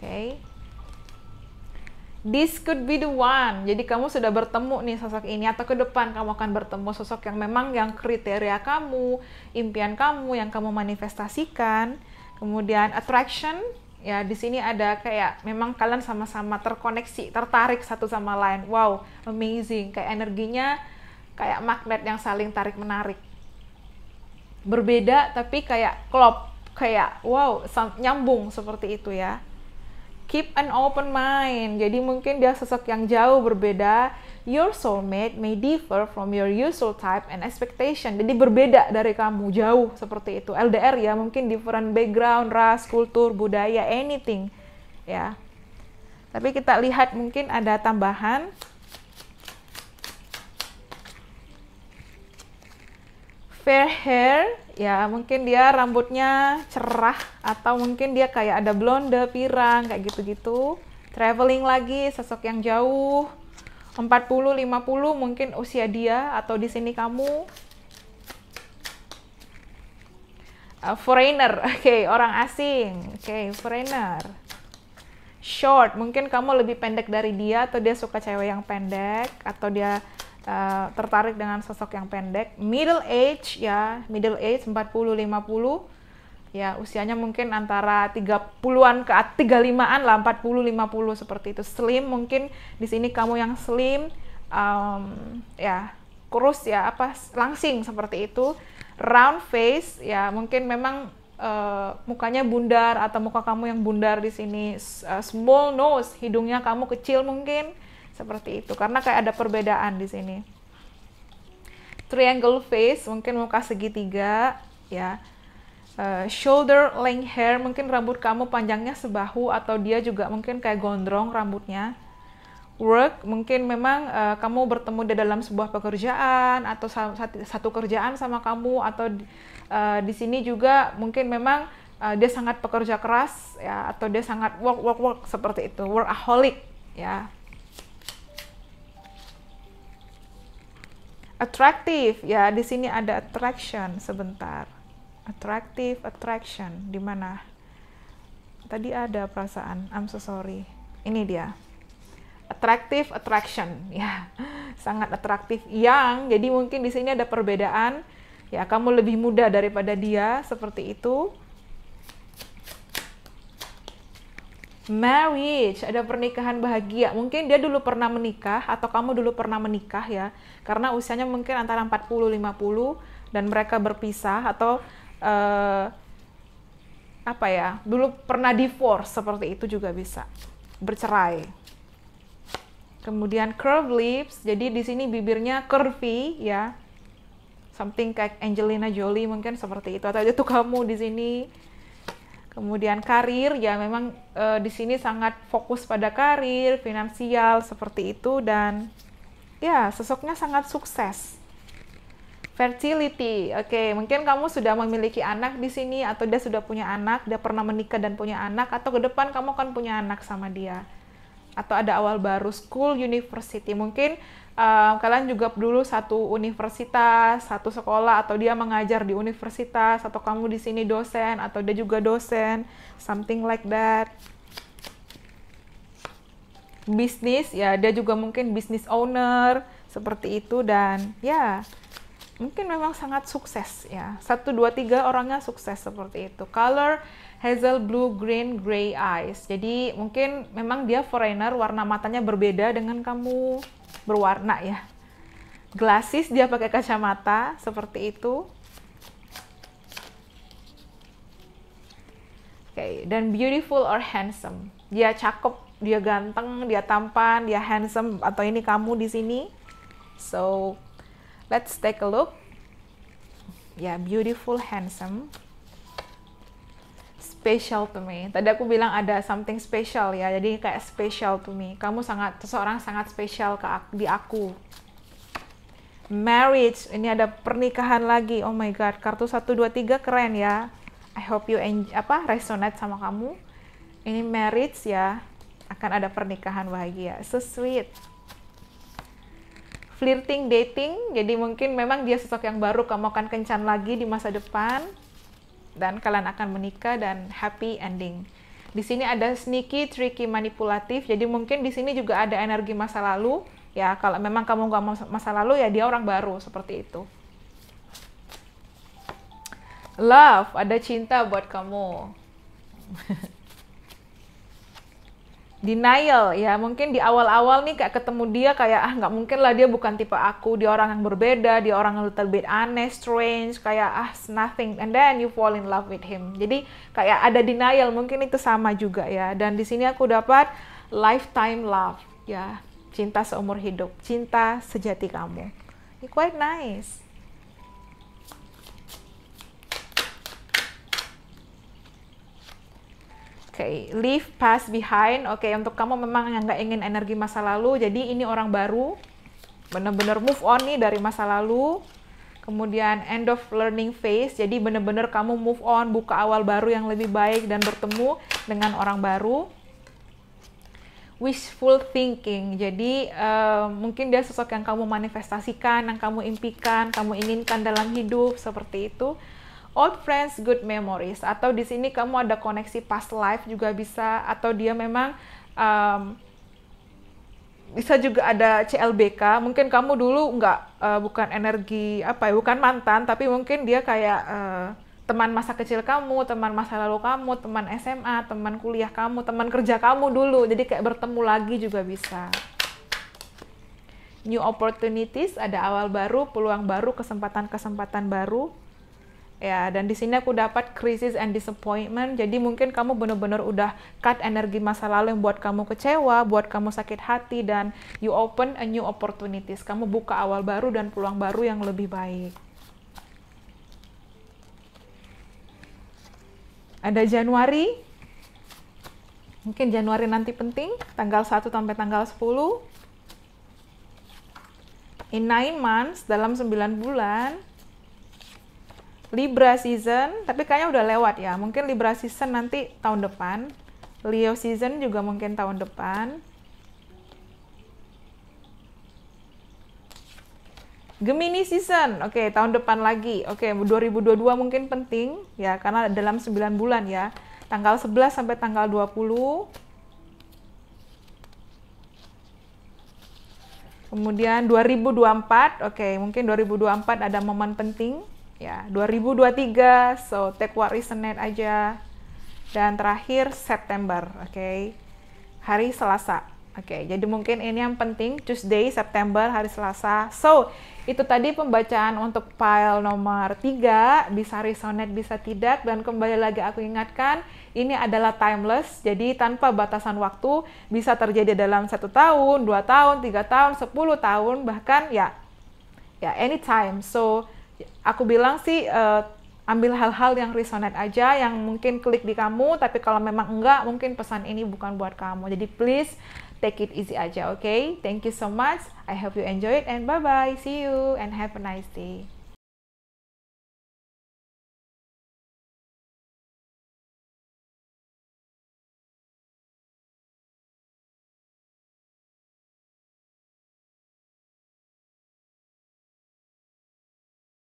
Oke. Okay. This could be the one. Jadi kamu sudah bertemu nih sosok ini atau ke depan kamu akan bertemu sosok yang memang yang kriteria kamu, impian kamu yang kamu manifestasikan. Kemudian attraction ya di sini ada kayak memang kalian sama-sama terkoneksi tertarik satu sama lain wow amazing kayak energinya kayak magnet yang saling tarik menarik berbeda tapi kayak klop kayak wow nyambung seperti itu ya keep an open mind jadi mungkin dia sosok yang jauh berbeda your soulmate may differ from your usual type and expectation. Jadi berbeda dari kamu, jauh seperti itu. LDR ya, mungkin different background, ras, kultur, budaya, anything. Ya. Tapi kita lihat mungkin ada tambahan. Fair hair, ya mungkin dia rambutnya cerah atau mungkin dia kayak ada blonde, pirang, kayak gitu-gitu. Traveling lagi, sosok yang jauh 40, 50 mungkin usia dia atau di sini kamu uh, foreigner, oke okay, orang asing, oke okay, foreigner, short mungkin kamu lebih pendek dari dia atau dia suka cewek yang pendek atau dia uh, tertarik dengan sosok yang pendek, middle age ya middle age 40 50 ya usianya mungkin antara 30-an ke 35-an lah 40 50 seperti itu slim mungkin di sini kamu yang slim um, ya kurus ya apa langsing seperti itu round face ya mungkin memang uh, mukanya bundar atau muka kamu yang bundar di sini uh, small nose hidungnya kamu kecil mungkin seperti itu karena kayak ada perbedaan di sini triangle face mungkin muka segitiga ya Eh, shoulder length hair, mungkin rambut kamu panjangnya sebahu atau dia juga mungkin kayak gondrong rambutnya. Work, mungkin memang uh, kamu bertemu di dalam sebuah pekerjaan atau satu, satu kerjaan sama kamu atau uh, di sini juga mungkin memang uh, dia sangat pekerja keras ya atau dia sangat work work work seperti itu, workaholic ya. Attractive ya, di sini ada attraction sebentar attractive attraction di mana tadi ada perasaan I'm so sorry ini dia attractive attraction ya sangat atraktif yang jadi mungkin di sini ada perbedaan ya kamu lebih muda daripada dia seperti itu marriage ada pernikahan bahagia mungkin dia dulu pernah menikah atau kamu dulu pernah menikah ya karena usianya mungkin antara 40 50 dan mereka berpisah atau uh, apa ya dulu pernah divorce seperti itu juga bisa bercerai kemudian curve lips jadi di sini bibirnya curvy ya something kayak Angelina Jolie mungkin seperti itu atau itu kamu di sini kemudian karir ya memang uh, di sini sangat fokus pada karir finansial seperti itu dan ya sosoknya sangat sukses fertility. Oke, okay, mungkin kamu sudah memiliki anak di sini atau dia sudah punya anak, dia pernah menikah dan punya anak atau ke depan kamu akan punya anak sama dia. Atau ada awal baru school, university. Mungkin uh, kalian juga dulu satu universitas, satu sekolah atau dia mengajar di universitas atau kamu di sini dosen atau dia juga dosen, something like that bisnis ya dia juga mungkin bisnis owner seperti itu dan ya yeah mungkin memang sangat sukses ya. Satu, dua, tiga orangnya sukses seperti itu. Color hazel blue, green, gray eyes. Jadi mungkin memang dia foreigner, warna matanya berbeda dengan kamu berwarna ya. Glasses, dia pakai kacamata seperti itu. Oke, okay. dan beautiful or handsome. Dia cakep, dia ganteng, dia tampan, dia handsome atau ini kamu di sini. So, Let's take a look. Ya, yeah, beautiful, handsome. Special to me. Tadi aku bilang ada something special ya. Jadi kayak special to me. Kamu sangat seseorang sangat spesial ke di aku. Marriage. Ini ada pernikahan lagi. Oh my god, kartu 1 2 3 keren ya. I hope you enjoy, apa resonate sama kamu. Ini marriage ya. Akan ada pernikahan bahagia. So sweet flirting, dating. Jadi mungkin memang dia sosok yang baru kamu akan kencan lagi di masa depan dan kalian akan menikah dan happy ending. Di sini ada sneaky, tricky, manipulatif. Jadi mungkin di sini juga ada energi masa lalu. Ya, kalau memang kamu gak mau masa lalu ya dia orang baru seperti itu. Love, ada cinta buat kamu. denial ya mungkin di awal-awal nih kayak ketemu dia kayak ah nggak mungkin lah dia bukan tipe aku dia orang yang berbeda dia orang yang little bit aneh strange kayak ah nothing and then you fall in love with him jadi kayak ada denial mungkin itu sama juga ya dan di sini aku dapat lifetime love ya cinta seumur hidup cinta sejati kamu It's quite nice okay, leave past behind. Oke, okay, untuk kamu memang yang nggak ingin energi masa lalu, jadi ini orang baru, bener-bener move on nih dari masa lalu. Kemudian end of learning phase, jadi bener-bener kamu move on, buka awal baru yang lebih baik dan bertemu dengan orang baru. Wishful thinking, jadi uh, mungkin dia sosok yang kamu manifestasikan, yang kamu impikan, kamu inginkan dalam hidup seperti itu old friends, good memories. Atau di sini kamu ada koneksi past life juga bisa. Atau dia memang um, bisa juga ada CLBK mungkin kamu dulu nggak uh, bukan energi apa ya bukan mantan tapi mungkin dia kayak uh, teman masa kecil kamu teman masa lalu kamu teman SMA teman kuliah kamu teman kerja kamu dulu jadi kayak bertemu lagi juga bisa new opportunities ada awal baru peluang baru kesempatan kesempatan baru Ya, dan di sini aku dapat krisis and disappointment. Jadi mungkin kamu benar-benar udah cut energi masa lalu yang buat kamu kecewa, buat kamu sakit hati dan you open a new opportunities. Kamu buka awal baru dan peluang baru yang lebih baik. Ada Januari. Mungkin Januari nanti penting, tanggal 1 sampai tanggal 10. In 9 months, dalam 9 bulan, Libra season, tapi kayaknya udah lewat ya. Mungkin Libra season nanti tahun depan. Leo season juga mungkin tahun depan. Gemini season, oke okay, tahun depan lagi. Oke, okay, 2022 mungkin penting ya karena dalam 9 bulan ya. Tanggal 11 sampai tanggal 20. Kemudian 2024, oke okay, mungkin 2024 ada momen penting ya 2023 so take what resonate aja dan terakhir September oke okay? hari Selasa oke okay, jadi mungkin ini yang penting Tuesday September hari Selasa so itu tadi pembacaan untuk file nomor 3 bisa resonate bisa tidak dan kembali lagi aku ingatkan ini adalah timeless jadi tanpa batasan waktu bisa terjadi dalam satu tahun dua tahun tiga tahun sepuluh tahun bahkan ya ya anytime so aku bilang sih uh, ambil hal-hal yang resonate aja yang mungkin klik di kamu tapi kalau memang enggak mungkin pesan ini bukan buat kamu jadi please take it easy aja oke okay? thank you so much I hope you enjoy it and bye bye see you and have a nice day